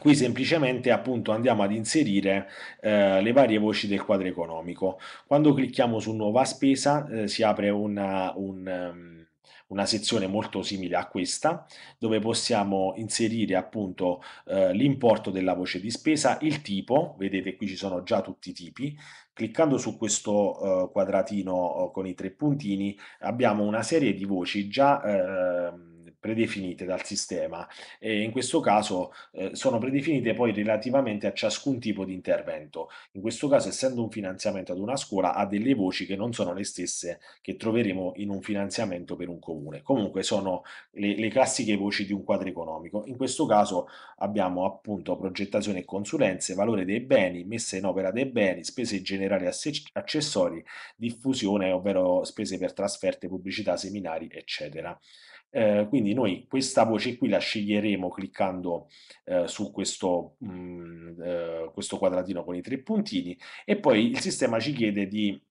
Qui semplicemente appunto andiamo ad inserire eh, le varie voci del quadro economico. Quando clicchiamo su nuova spesa eh, si apre una, un, um, una, sezione molto simile a questa dove possiamo inserire appunto eh, l'importo della voce di spesa, il tipo, vedete qui ci sono già tutti i tipi, cliccando su questo eh, quadratino eh, con i tre puntini abbiamo una serie di voci già ehm, predefinite dal sistema e in questo caso eh, sono predefinite poi relativamente a ciascun tipo di intervento. In questo caso, essendo un finanziamento ad una scuola, ha delle voci che non sono le stesse che troveremo in un finanziamento per un comune. Comunque sono le, le classiche voci di un quadro economico. In questo caso abbiamo appunto progettazione e consulenze, valore dei beni, messa in opera dei beni, spese generali accessori, diffusione, ovvero spese per trasferte, pubblicità, seminari, eccetera. Eh, quindi noi questa voce qui la sceglieremo cliccando eh, su questo, mh, mm, eh, questo quadratino con i tre puntini e poi il sistema ci chiede di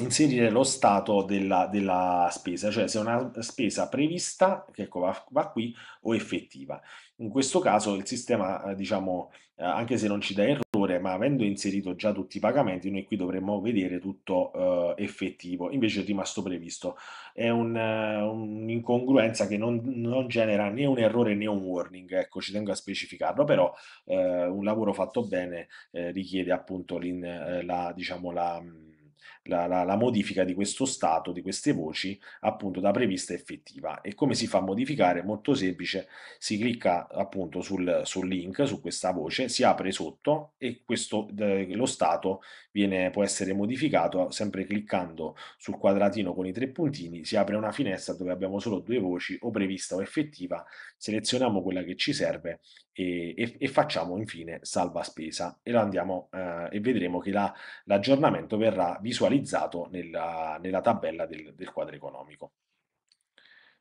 inserire lo stato della, della, spesa, cioè se è una spesa prevista, che ecco va, va, qui, o effettiva. In questo caso il sistema, eh, diciamo, eh, anche se non ci dà errore, valore, ma avendo inserito già tutti i pagamenti, noi qui dovremmo vedere tutto eh, effettivo, invece è rimasto previsto. È un, eh, un'incongruenza che non, non, genera né un errore né un warning, ecco, ci tengo a specificarlo, però eh, un lavoro fatto bene eh, richiede appunto eh, la, diciamo, la la, la, la, modifica di questo stato, di queste voci, appunto da prevista effettiva. E come si fa a modificare? molto semplice, si clicca appunto sul, sul link, su questa voce, si apre sotto e questo, lo stato viene, può essere modificato sempre cliccando sul quadratino con i tre puntini, si apre una finestra dove abbiamo solo due voci, o prevista o effettiva, selezioniamo quella che ci serve e, e, e facciamo infine salva spesa e, lo andiamo, eh, e vedremo che l'aggiornamento la, verrà visibile visualizzato nella, nella tabella del, del, quadro economico.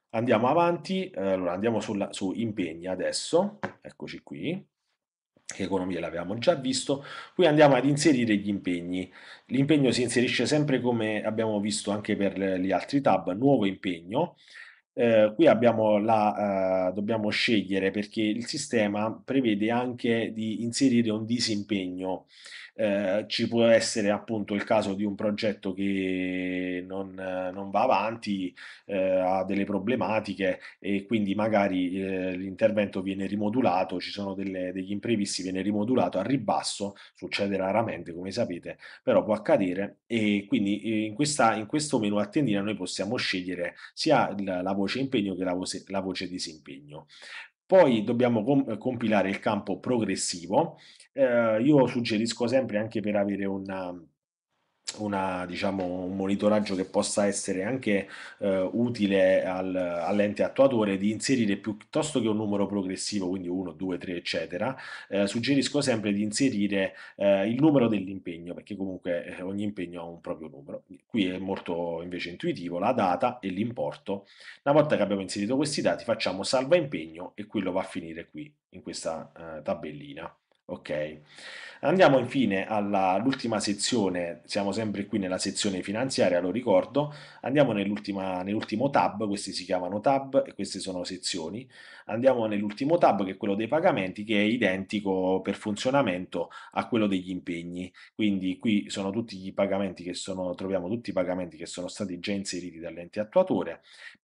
Andiamo avanti, eh, allora andiamo sulla, su impegni adesso, eccoci qui, che economia l'avevamo già visto, qui andiamo ad inserire gli impegni. L'impegno si inserisce sempre come abbiamo visto anche per gli altri tab, nuovo impegno. Eh, qui la, eh, dobbiamo scegliere perché il sistema prevede anche di inserire un disimpegno eh, ci può essere appunto il caso di un progetto che non, non va avanti, eh, ha delle problematiche e quindi magari eh, l'intervento viene rimodulato, ci sono delle, degli imprevisti, viene rimodulato a ribasso, succede raramente come sapete, però può accadere e quindi eh, in, questa, in questo menu a tendina noi possiamo scegliere sia la, la voce impegno che la voce, la voce disimpegno. Poi dobbiamo com- eh, compilare il campo progressivo. Eh, io suggerisco sempre anche per avere una una, diciamo, un monitoraggio che possa essere anche eh, utile al, all'ente attuatore di inserire piuttosto che un numero progressivo, quindi 1, 2, 3, eccetera, eh, suggerisco sempre di inserire eh, il numero dell'impegno, perché comunque eh, ogni impegno ha un proprio numero. Qui è molto invece intuitivo, la data e l'importo. Una volta che abbiamo inserito questi dati facciamo salva impegno e quello va a finire qui, in questa eh, tabellina. Ok. Andiamo infine all'ultima sezione, siamo sempre qui nella sezione finanziaria, lo ricordo, andiamo nell'ultimo tab, questi si chiamano tab e queste sono sezioni, andiamo nell'ultimo tab che è quello dei pagamenti che è identico per funzionamento a quello degli impegni, quindi qui sono tutti i pagamenti che sono, troviamo tutti i pagamenti che sono stati già inseriti dall'ente attuatore,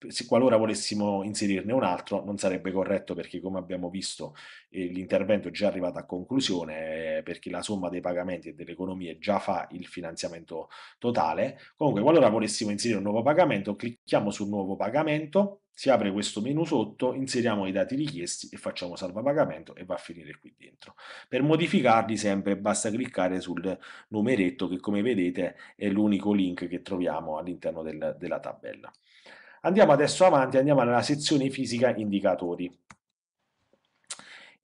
se qualora volessimo inserirne un altro non sarebbe corretto perché come abbiamo visto eh, l'intervento è già arrivato a conclusione conclusione, eh, perché la somma dei pagamenti e delle economie già fa il finanziamento totale. Comunque, qualora volessimo inserire un nuovo pagamento, clicchiamo sul nuovo pagamento, si apre questo menu sotto, inseriamo i dati richiesti e facciamo salva pagamento e va a finire qui dentro. Per modificarli sempre basta cliccare sul numeretto che come vedete è l'unico link che troviamo all'interno del, della tabella. Andiamo adesso avanti, andiamo nella sezione fisica indicatori.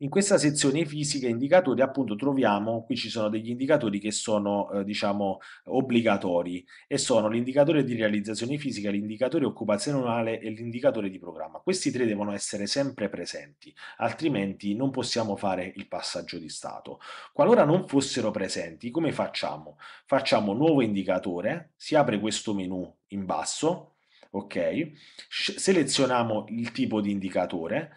In questa sezione fisica indicatori appunto troviamo, qui ci sono degli indicatori che sono eh, diciamo obbligatori e sono l'indicatore di realizzazione fisica, l'indicatore occupazionale e l'indicatore di programma. Questi tre devono essere sempre presenti, altrimenti non possiamo fare il passaggio di stato. Qualora non fossero presenti, come facciamo? Facciamo nuovo indicatore, si apre questo menu in basso, ok? Selezioniamo il tipo di indicatore,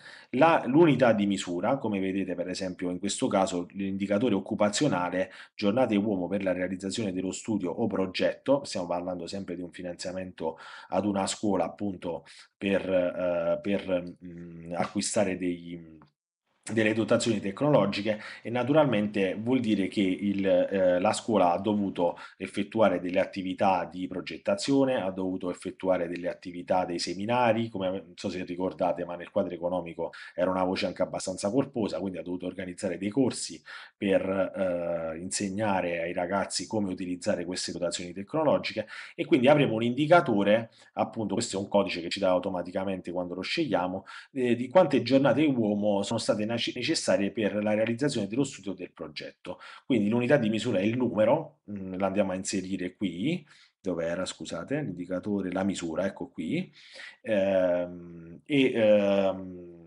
l'unità di misura, come vedete per esempio in questo caso l'indicatore occupazionale, giornate uomo per la realizzazione dello studio o progetto, stiamo parlando sempre di un finanziamento ad una scuola appunto per, eh, per mh, mm, acquistare dei delle dotazioni tecnologiche e naturalmente vuol dire che il, eh, la scuola ha dovuto effettuare delle attività di progettazione, ha dovuto effettuare delle attività dei seminari, come non so se ricordate, ma nel quadro economico era una voce anche abbastanza corposa, quindi ha dovuto organizzare dei corsi per eh, insegnare ai ragazzi come utilizzare queste dotazioni tecnologiche e quindi avremo un indicatore, appunto questo è un codice che ci dà automaticamente quando lo scegliamo, eh, di quante giornate uomo sono state in necessarie per la realizzazione dello studio del progetto. Quindi l'unità di misura è il numero, mm, l'andiamo a inserire qui, dove era, scusate, l'indicatore, la misura, ecco qui, ehm, e... Ehm,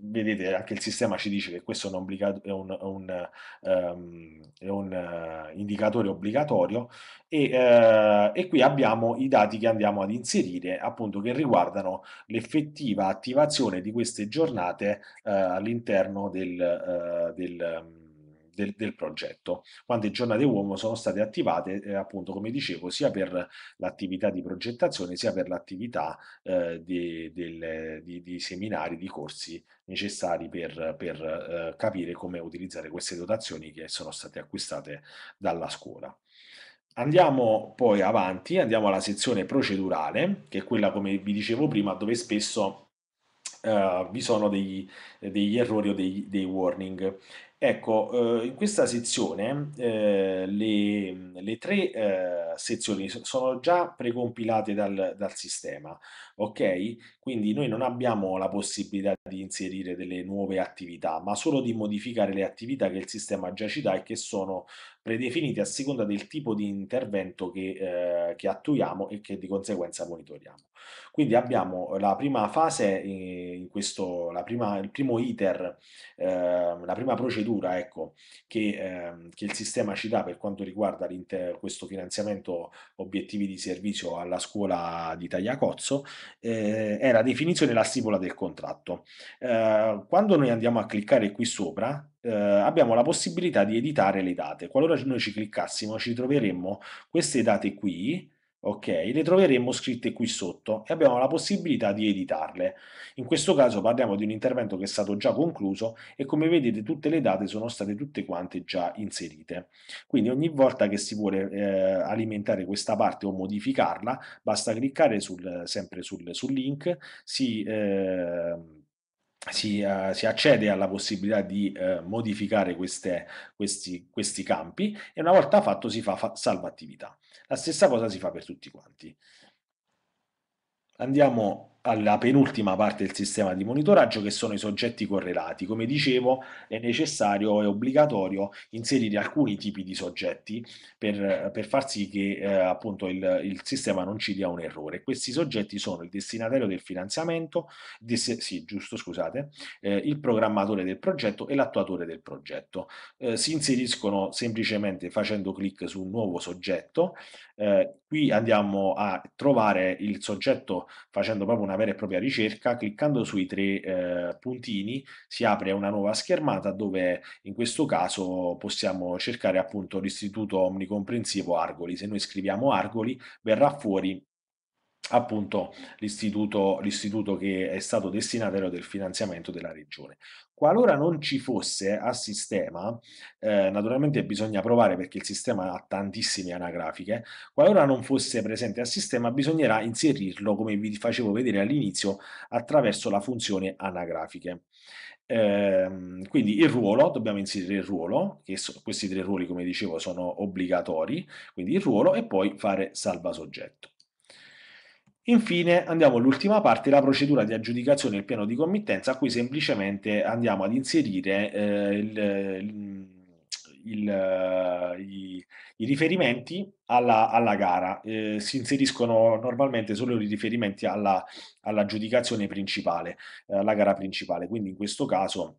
vedete anche il sistema ci dice che questo è un, è un, un, um, è un uh, indicatore obbligatorio e, uh, e, qui abbiamo i dati che andiamo ad inserire appunto che riguardano l'effettiva attivazione di queste giornate uh, all'interno del, del ehm, del, del progetto, quando le giornate uomo sono state attivate eh, appunto come dicevo sia per l'attività di progettazione sia per l'attività eh, di, del, di, di, seminari, di corsi necessari per, per eh, capire come utilizzare queste dotazioni che sono state acquistate dalla scuola. Andiamo poi avanti, andiamo alla sezione procedurale, che è quella, come vi dicevo prima, dove spesso eh, vi sono degli, degli errori o dei, dei warning. Ecco, eh, in questa sezione eh, le, le, tre eh, sezioni sono già precompilate dal, dal, sistema, ok? Quindi noi non abbiamo la possibilità di inserire delle nuove attività, ma solo di modificare le attività che il sistema già ci dà e che sono predefinite a seconda del tipo di intervento che, eh, che attuiamo e che di conseguenza monitoriamo. Quindi abbiamo la prima fase, eh, in questo, la prima, il primo iter, eh, la prima procedura copertura ecco, che, eh, che, il sistema ci dà per quanto riguarda questo finanziamento obiettivi di servizio alla scuola di Tagliacozzo eh, è la definizione e la stipula del contratto. Eh, quando noi andiamo a cliccare qui sopra, eh, abbiamo la possibilità di editare le date. Qualora noi ci cliccassimo, ci troveremmo queste date qui ok? Le troveremo scritte qui sotto e abbiamo la possibilità di editarle. In questo caso parliamo di un intervento che è stato già concluso e come vedete tutte le date sono state tutte quante già inserite. Quindi ogni volta che si vuole eh, alimentare questa parte o modificarla, basta cliccare sul, sempre sul, sul link, si... Eh, si, uh, si, accede alla possibilità di uh, modificare queste, questi, questi, campi e una volta fatto si fa, fa salva attività. La stessa cosa si fa per tutti quanti. Andiamo alla penultima parte del sistema di monitoraggio che sono i soggetti correlati. Come dicevo è necessario e obbligatorio inserire alcuni tipi di soggetti per, per far sì che eh, appunto il, il, sistema non ci dia un errore. Questi soggetti sono il destinatario del finanziamento, des sì, giusto, scusate, eh, il programmatore del progetto e l'attuatore del progetto. Eh, si inseriscono semplicemente facendo clic su un nuovo soggetto eh, qui andiamo a trovare il soggetto facendo proprio una vera e propria ricerca, cliccando sui tre eh, puntini si apre una nuova schermata dove in questo caso possiamo cercare appunto l'istituto omnicomprensivo Argoli, se noi scriviamo Argoli verrà fuori appunto l'istituto, l'istituto che è stato destinatario del finanziamento della regione. Qualora non ci fosse a sistema, eh, naturalmente bisogna provare perché il sistema ha tantissime anagrafiche, qualora non fosse presente a sistema bisognerà inserirlo, come vi facevo vedere all'inizio, attraverso la funzione anagrafiche. Eh, quindi il ruolo, dobbiamo inserire il ruolo, che so, questi tre ruoli come dicevo sono obbligatori, quindi il ruolo e poi fare salva soggetto. Infine andiamo all'ultima parte, la procedura di aggiudicazione e il piano di committenza, a cui semplicemente andiamo ad inserire eh, il, il, eh, i, i, riferimenti alla, alla gara. Eh, si inseriscono normalmente solo i riferimenti alla, all'aggiudicazione principale, eh, alla gara principale, quindi in questo caso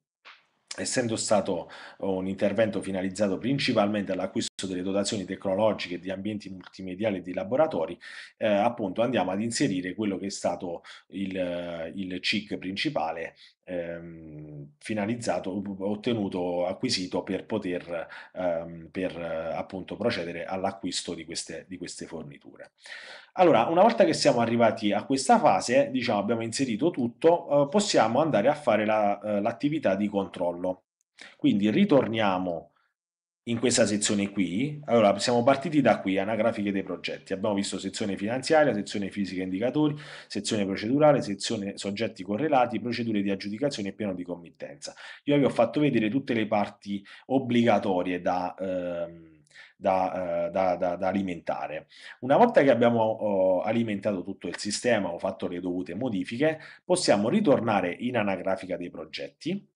essendo stato un intervento finalizzato principalmente all'acquisto delle dotazioni tecnologiche di ambienti multimediali e di laboratori, eh, appunto andiamo ad inserire quello che è stato il, il CIC principale ehm, finalizzato, ottenuto, acquisito per poter ehm, per, appunto procedere all'acquisto di queste, di queste forniture. Allora, una volta che siamo arrivati a questa fase, diciamo abbiamo inserito tutto, eh, possiamo andare a fare eh, l'attività la, di controllo. Quindi ritorniamo in questa sezione qui. Allora, siamo partiti da qui, anagrafiche dei progetti. Abbiamo visto sezione finanziaria, sezione fisica indicatori, sezione procedurale, sezione soggetti correlati, procedure di aggiudicazione e piano di committenza. Io vi ho fatto vedere tutte le parti obbligatorie da... Ehm, da, eh, da, da, da, alimentare. Una volta che abbiamo oh, alimentato tutto il sistema ho fatto le dovute modifiche, possiamo ritornare in anagrafica dei progetti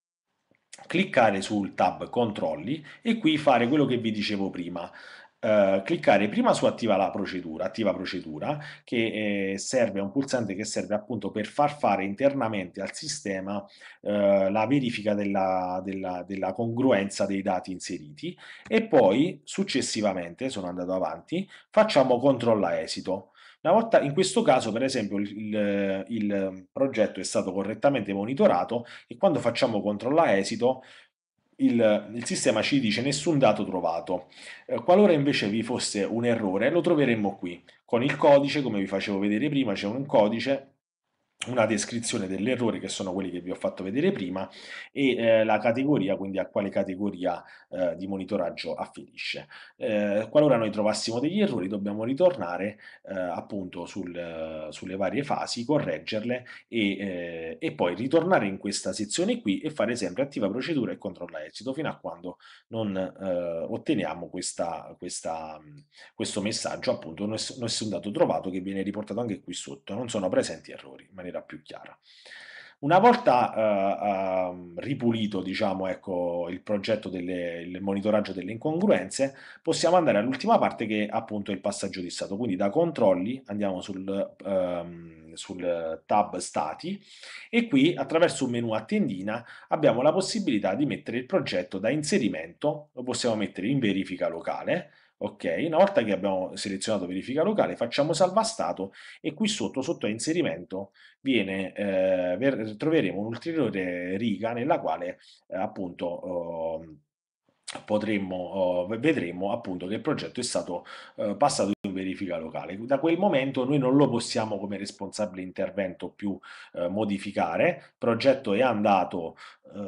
cliccare sul tab controlli e qui fare quello che vi dicevo prima. Uh, cliccare prima su attiva la procedura, attiva procedura, che eh, serve, un pulsante che serve appunto per far fare internamente al sistema uh, la verifica della, della, della, congruenza dei dati inseriti e poi successivamente, sono andato avanti, facciamo controlla esito. Una volta in questo caso, per esempio, il, il, il progetto è stato correttamente monitorato e quando facciamo controlla esito il, il, sistema ci dice nessun dato trovato. Eh, qualora invece vi fosse un errore lo troveremmo qui. Con il codice, come vi facevo vedere prima, c'è un codice una descrizione degli errori che sono quelli che vi ho fatto vedere prima e eh, la categoria, quindi a quale categoria eh, di monitoraggio afferisce. Eh, qualora noi trovassimo degli errori dobbiamo ritornare eh, appunto sul, sulle varie fasi, correggerle e, eh, e, poi ritornare in questa sezione qui e fare sempre attiva procedura e controlla esito fino a quando non eh, otteniamo questa, questa, questo messaggio appunto nessun dato trovato che viene riportato anche qui sotto, non sono presenti errori in maniera maniera più chiara. Una volta uh, uh, ripulito diciamo, ecco, il progetto del monitoraggio delle incongruenze, possiamo andare all'ultima parte che appunto è il passaggio di stato. Quindi da controlli andiamo sul, uh, sul tab stati e qui attraverso un menu a tendina abbiamo la possibilità di mettere il progetto da inserimento, lo possiamo mettere in verifica locale, Ok, una volta che abbiamo selezionato verifica locale facciamo salva stato e qui sotto, sotto inserimento, viene, eh, troveremo un'ulteriore riga nella quale eh, appunto oh, potremmo, oh, vedremo appunto che il progetto è stato eh, passato in verifica locale. Da quel momento noi non lo possiamo come responsabile intervento più eh, modificare, il progetto è andato eh,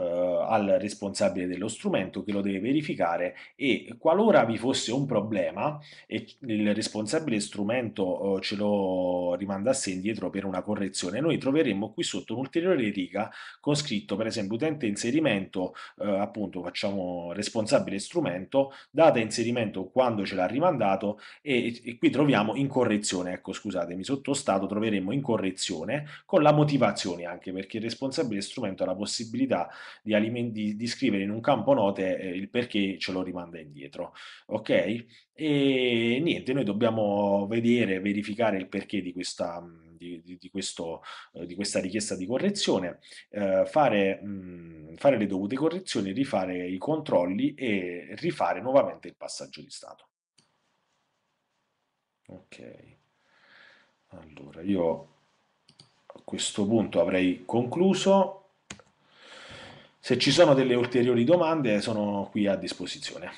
al responsabile dello strumento che lo deve verificare e qualora vi fosse un problema e il responsabile strumento oh, ce lo rimandasse indietro per una correzione, noi troveremmo qui sotto un'ulteriore riga con scritto per esempio utente inserimento, eh, appunto facciamo responsabile indispensabile strumento, data inserimento quando ce l'ha rimandato e, e qui troviamo in correzione, ecco scusatemi, sotto stato troveremo in correzione con la motivazione anche perché il responsabile strumento ha la possibilità di, di, di scrivere in un campo note eh, il perché ce lo rimanda indietro, ok? E niente, noi dobbiamo vedere, verificare il perché di questa di, di, di, questo, eh, di, questa richiesta di correzione, eh, fare, mh, mm, fare le dovute correzioni, rifare i controlli e rifare nuovamente il passaggio di stato. Ok, allora io a questo punto avrei concluso. Se ci sono delle ulteriori domande sono qui a disposizione.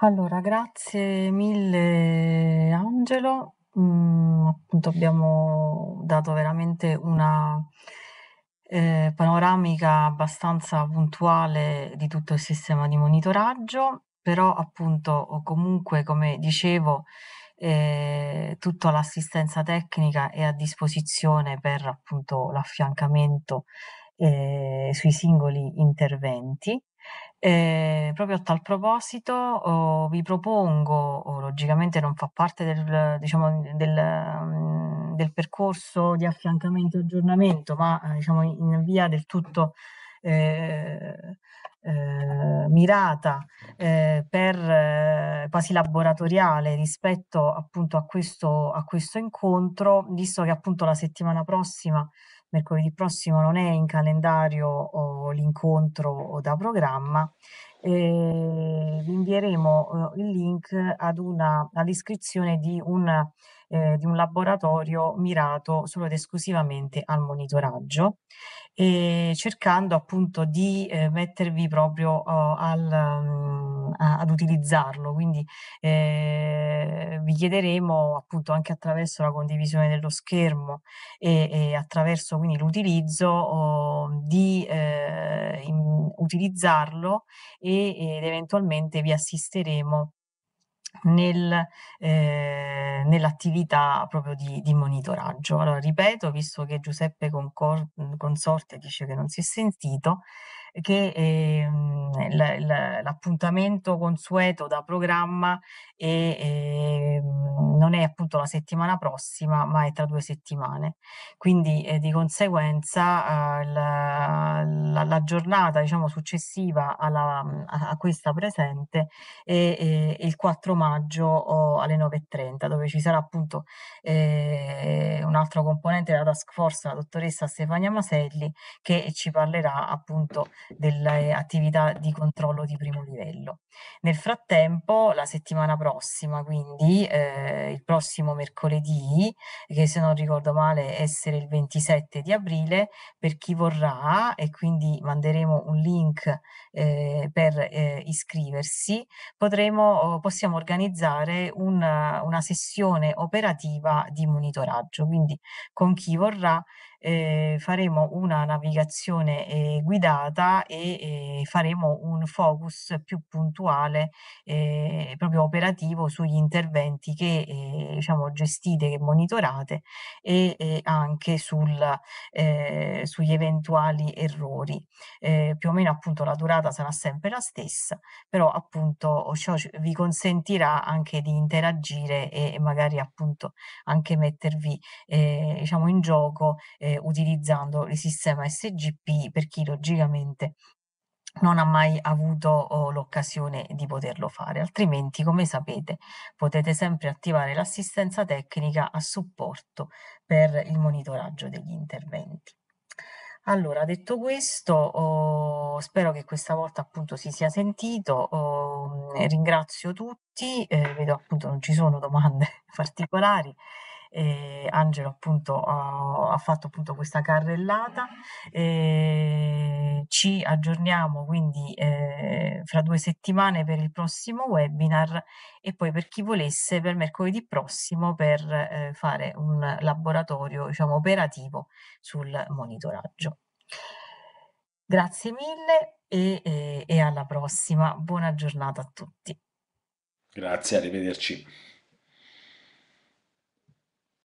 Allora, grazie mille Angelo. Mhmm, appunto abbiamo dato veramente una, ehm, panoramica abbastanza puntuale di tutto il sistema di monitoraggio, però appunto comunque come dicevo, ehm, tutta l'assistenza tecnica è a disposizione per appunto l'affiancamento, ehm, sui singoli interventi. Eh, proprio a tal proposito, oh, vi propongo, oh, logicamente non fa parte del, diciamo, del, mm, del percorso di affiancamento e aggiornamento, ma eh, diciamo, in via del tutto eh, eh, mirata eh, per eh, quasi laboratoriale rispetto appunto a questo, a questo incontro, visto che appunto la settimana prossima mercoledì prossimo non è in calendario l'incontro da programma, eh, vi invieremo eh, il link ad una, all'iscrizione di un, eh, di un laboratorio mirato solo ed esclusivamente al monitoraggio e cercando appunto di eh, mettervi proprio oh, al, um, ad utilizzarlo. Quindi eh, vi chiederemo appunto anche attraverso la condivisione dello schermo e, e attraverso quindi l'utilizzo oh, di eh, in, utilizzarlo e, ed eventualmente vi assisteremo nel, eh, nell'attività proprio di, di, monitoraggio. Allora, ripeto, visto che Giuseppe Concor- Consorte dice che non si è sentito, che eh, l- l- l'appuntamento consueto da programma e eh, non è appunto la settimana prossima, ma è tra due settimane. Quindi eh, di conseguenza eh, la, la, la, giornata diciamo, successiva alla, mm, a, questa presente è, è, eh, il 4 maggio alle 9.30, dove ci sarà appunto eh, un altro componente della task force, la dottoressa Stefania Maselli, che ci parlerà appunto delle attività di controllo di primo livello. Nel frattempo, la settimana prossima prossima, quindi eh, il prossimo mercoledì, che se non ricordo male essere il 27 di aprile, per chi vorrà e quindi manderemo un link eh, per eh, iscriversi, potremo, oh, possiamo organizzare una, una sessione operativa di monitoraggio, quindi con chi vorrà eh, faremo una navigazione eh, guidata e eh, faremo un focus più puntuale, eh, proprio operativo sugli interventi che eh, diciamo, gestite, che monitorate e, e anche sul, eh, sugli eventuali errori. Eh, più o meno appunto la durata sarà sempre la stessa, però appunto ciò vi consentirà anche di interagire e, e magari appunto anche mettervi eh, diciamo in gioco eh, eh, utilizzando il sistema SGP per chi logicamente non ha mai avuto oh, l'occasione di poterlo fare, altrimenti come sapete potete sempre attivare l'assistenza tecnica a supporto per il monitoraggio degli interventi. Allora, detto questo, oh, spero che questa volta appunto si sia sentito, oh, mm, ringrazio tutti, eh, vedo appunto non ci sono domande particolari eh, Angelo appunto ha, ha, fatto appunto questa carrellata, eh, ci aggiorniamo quindi eh, fra due settimane per il prossimo webinar e poi per chi volesse per mercoledì prossimo per eh, fare un laboratorio diciamo, operativo sul monitoraggio. Grazie mille e, e alla prossima, buona giornata a tutti. Grazie, arrivederci.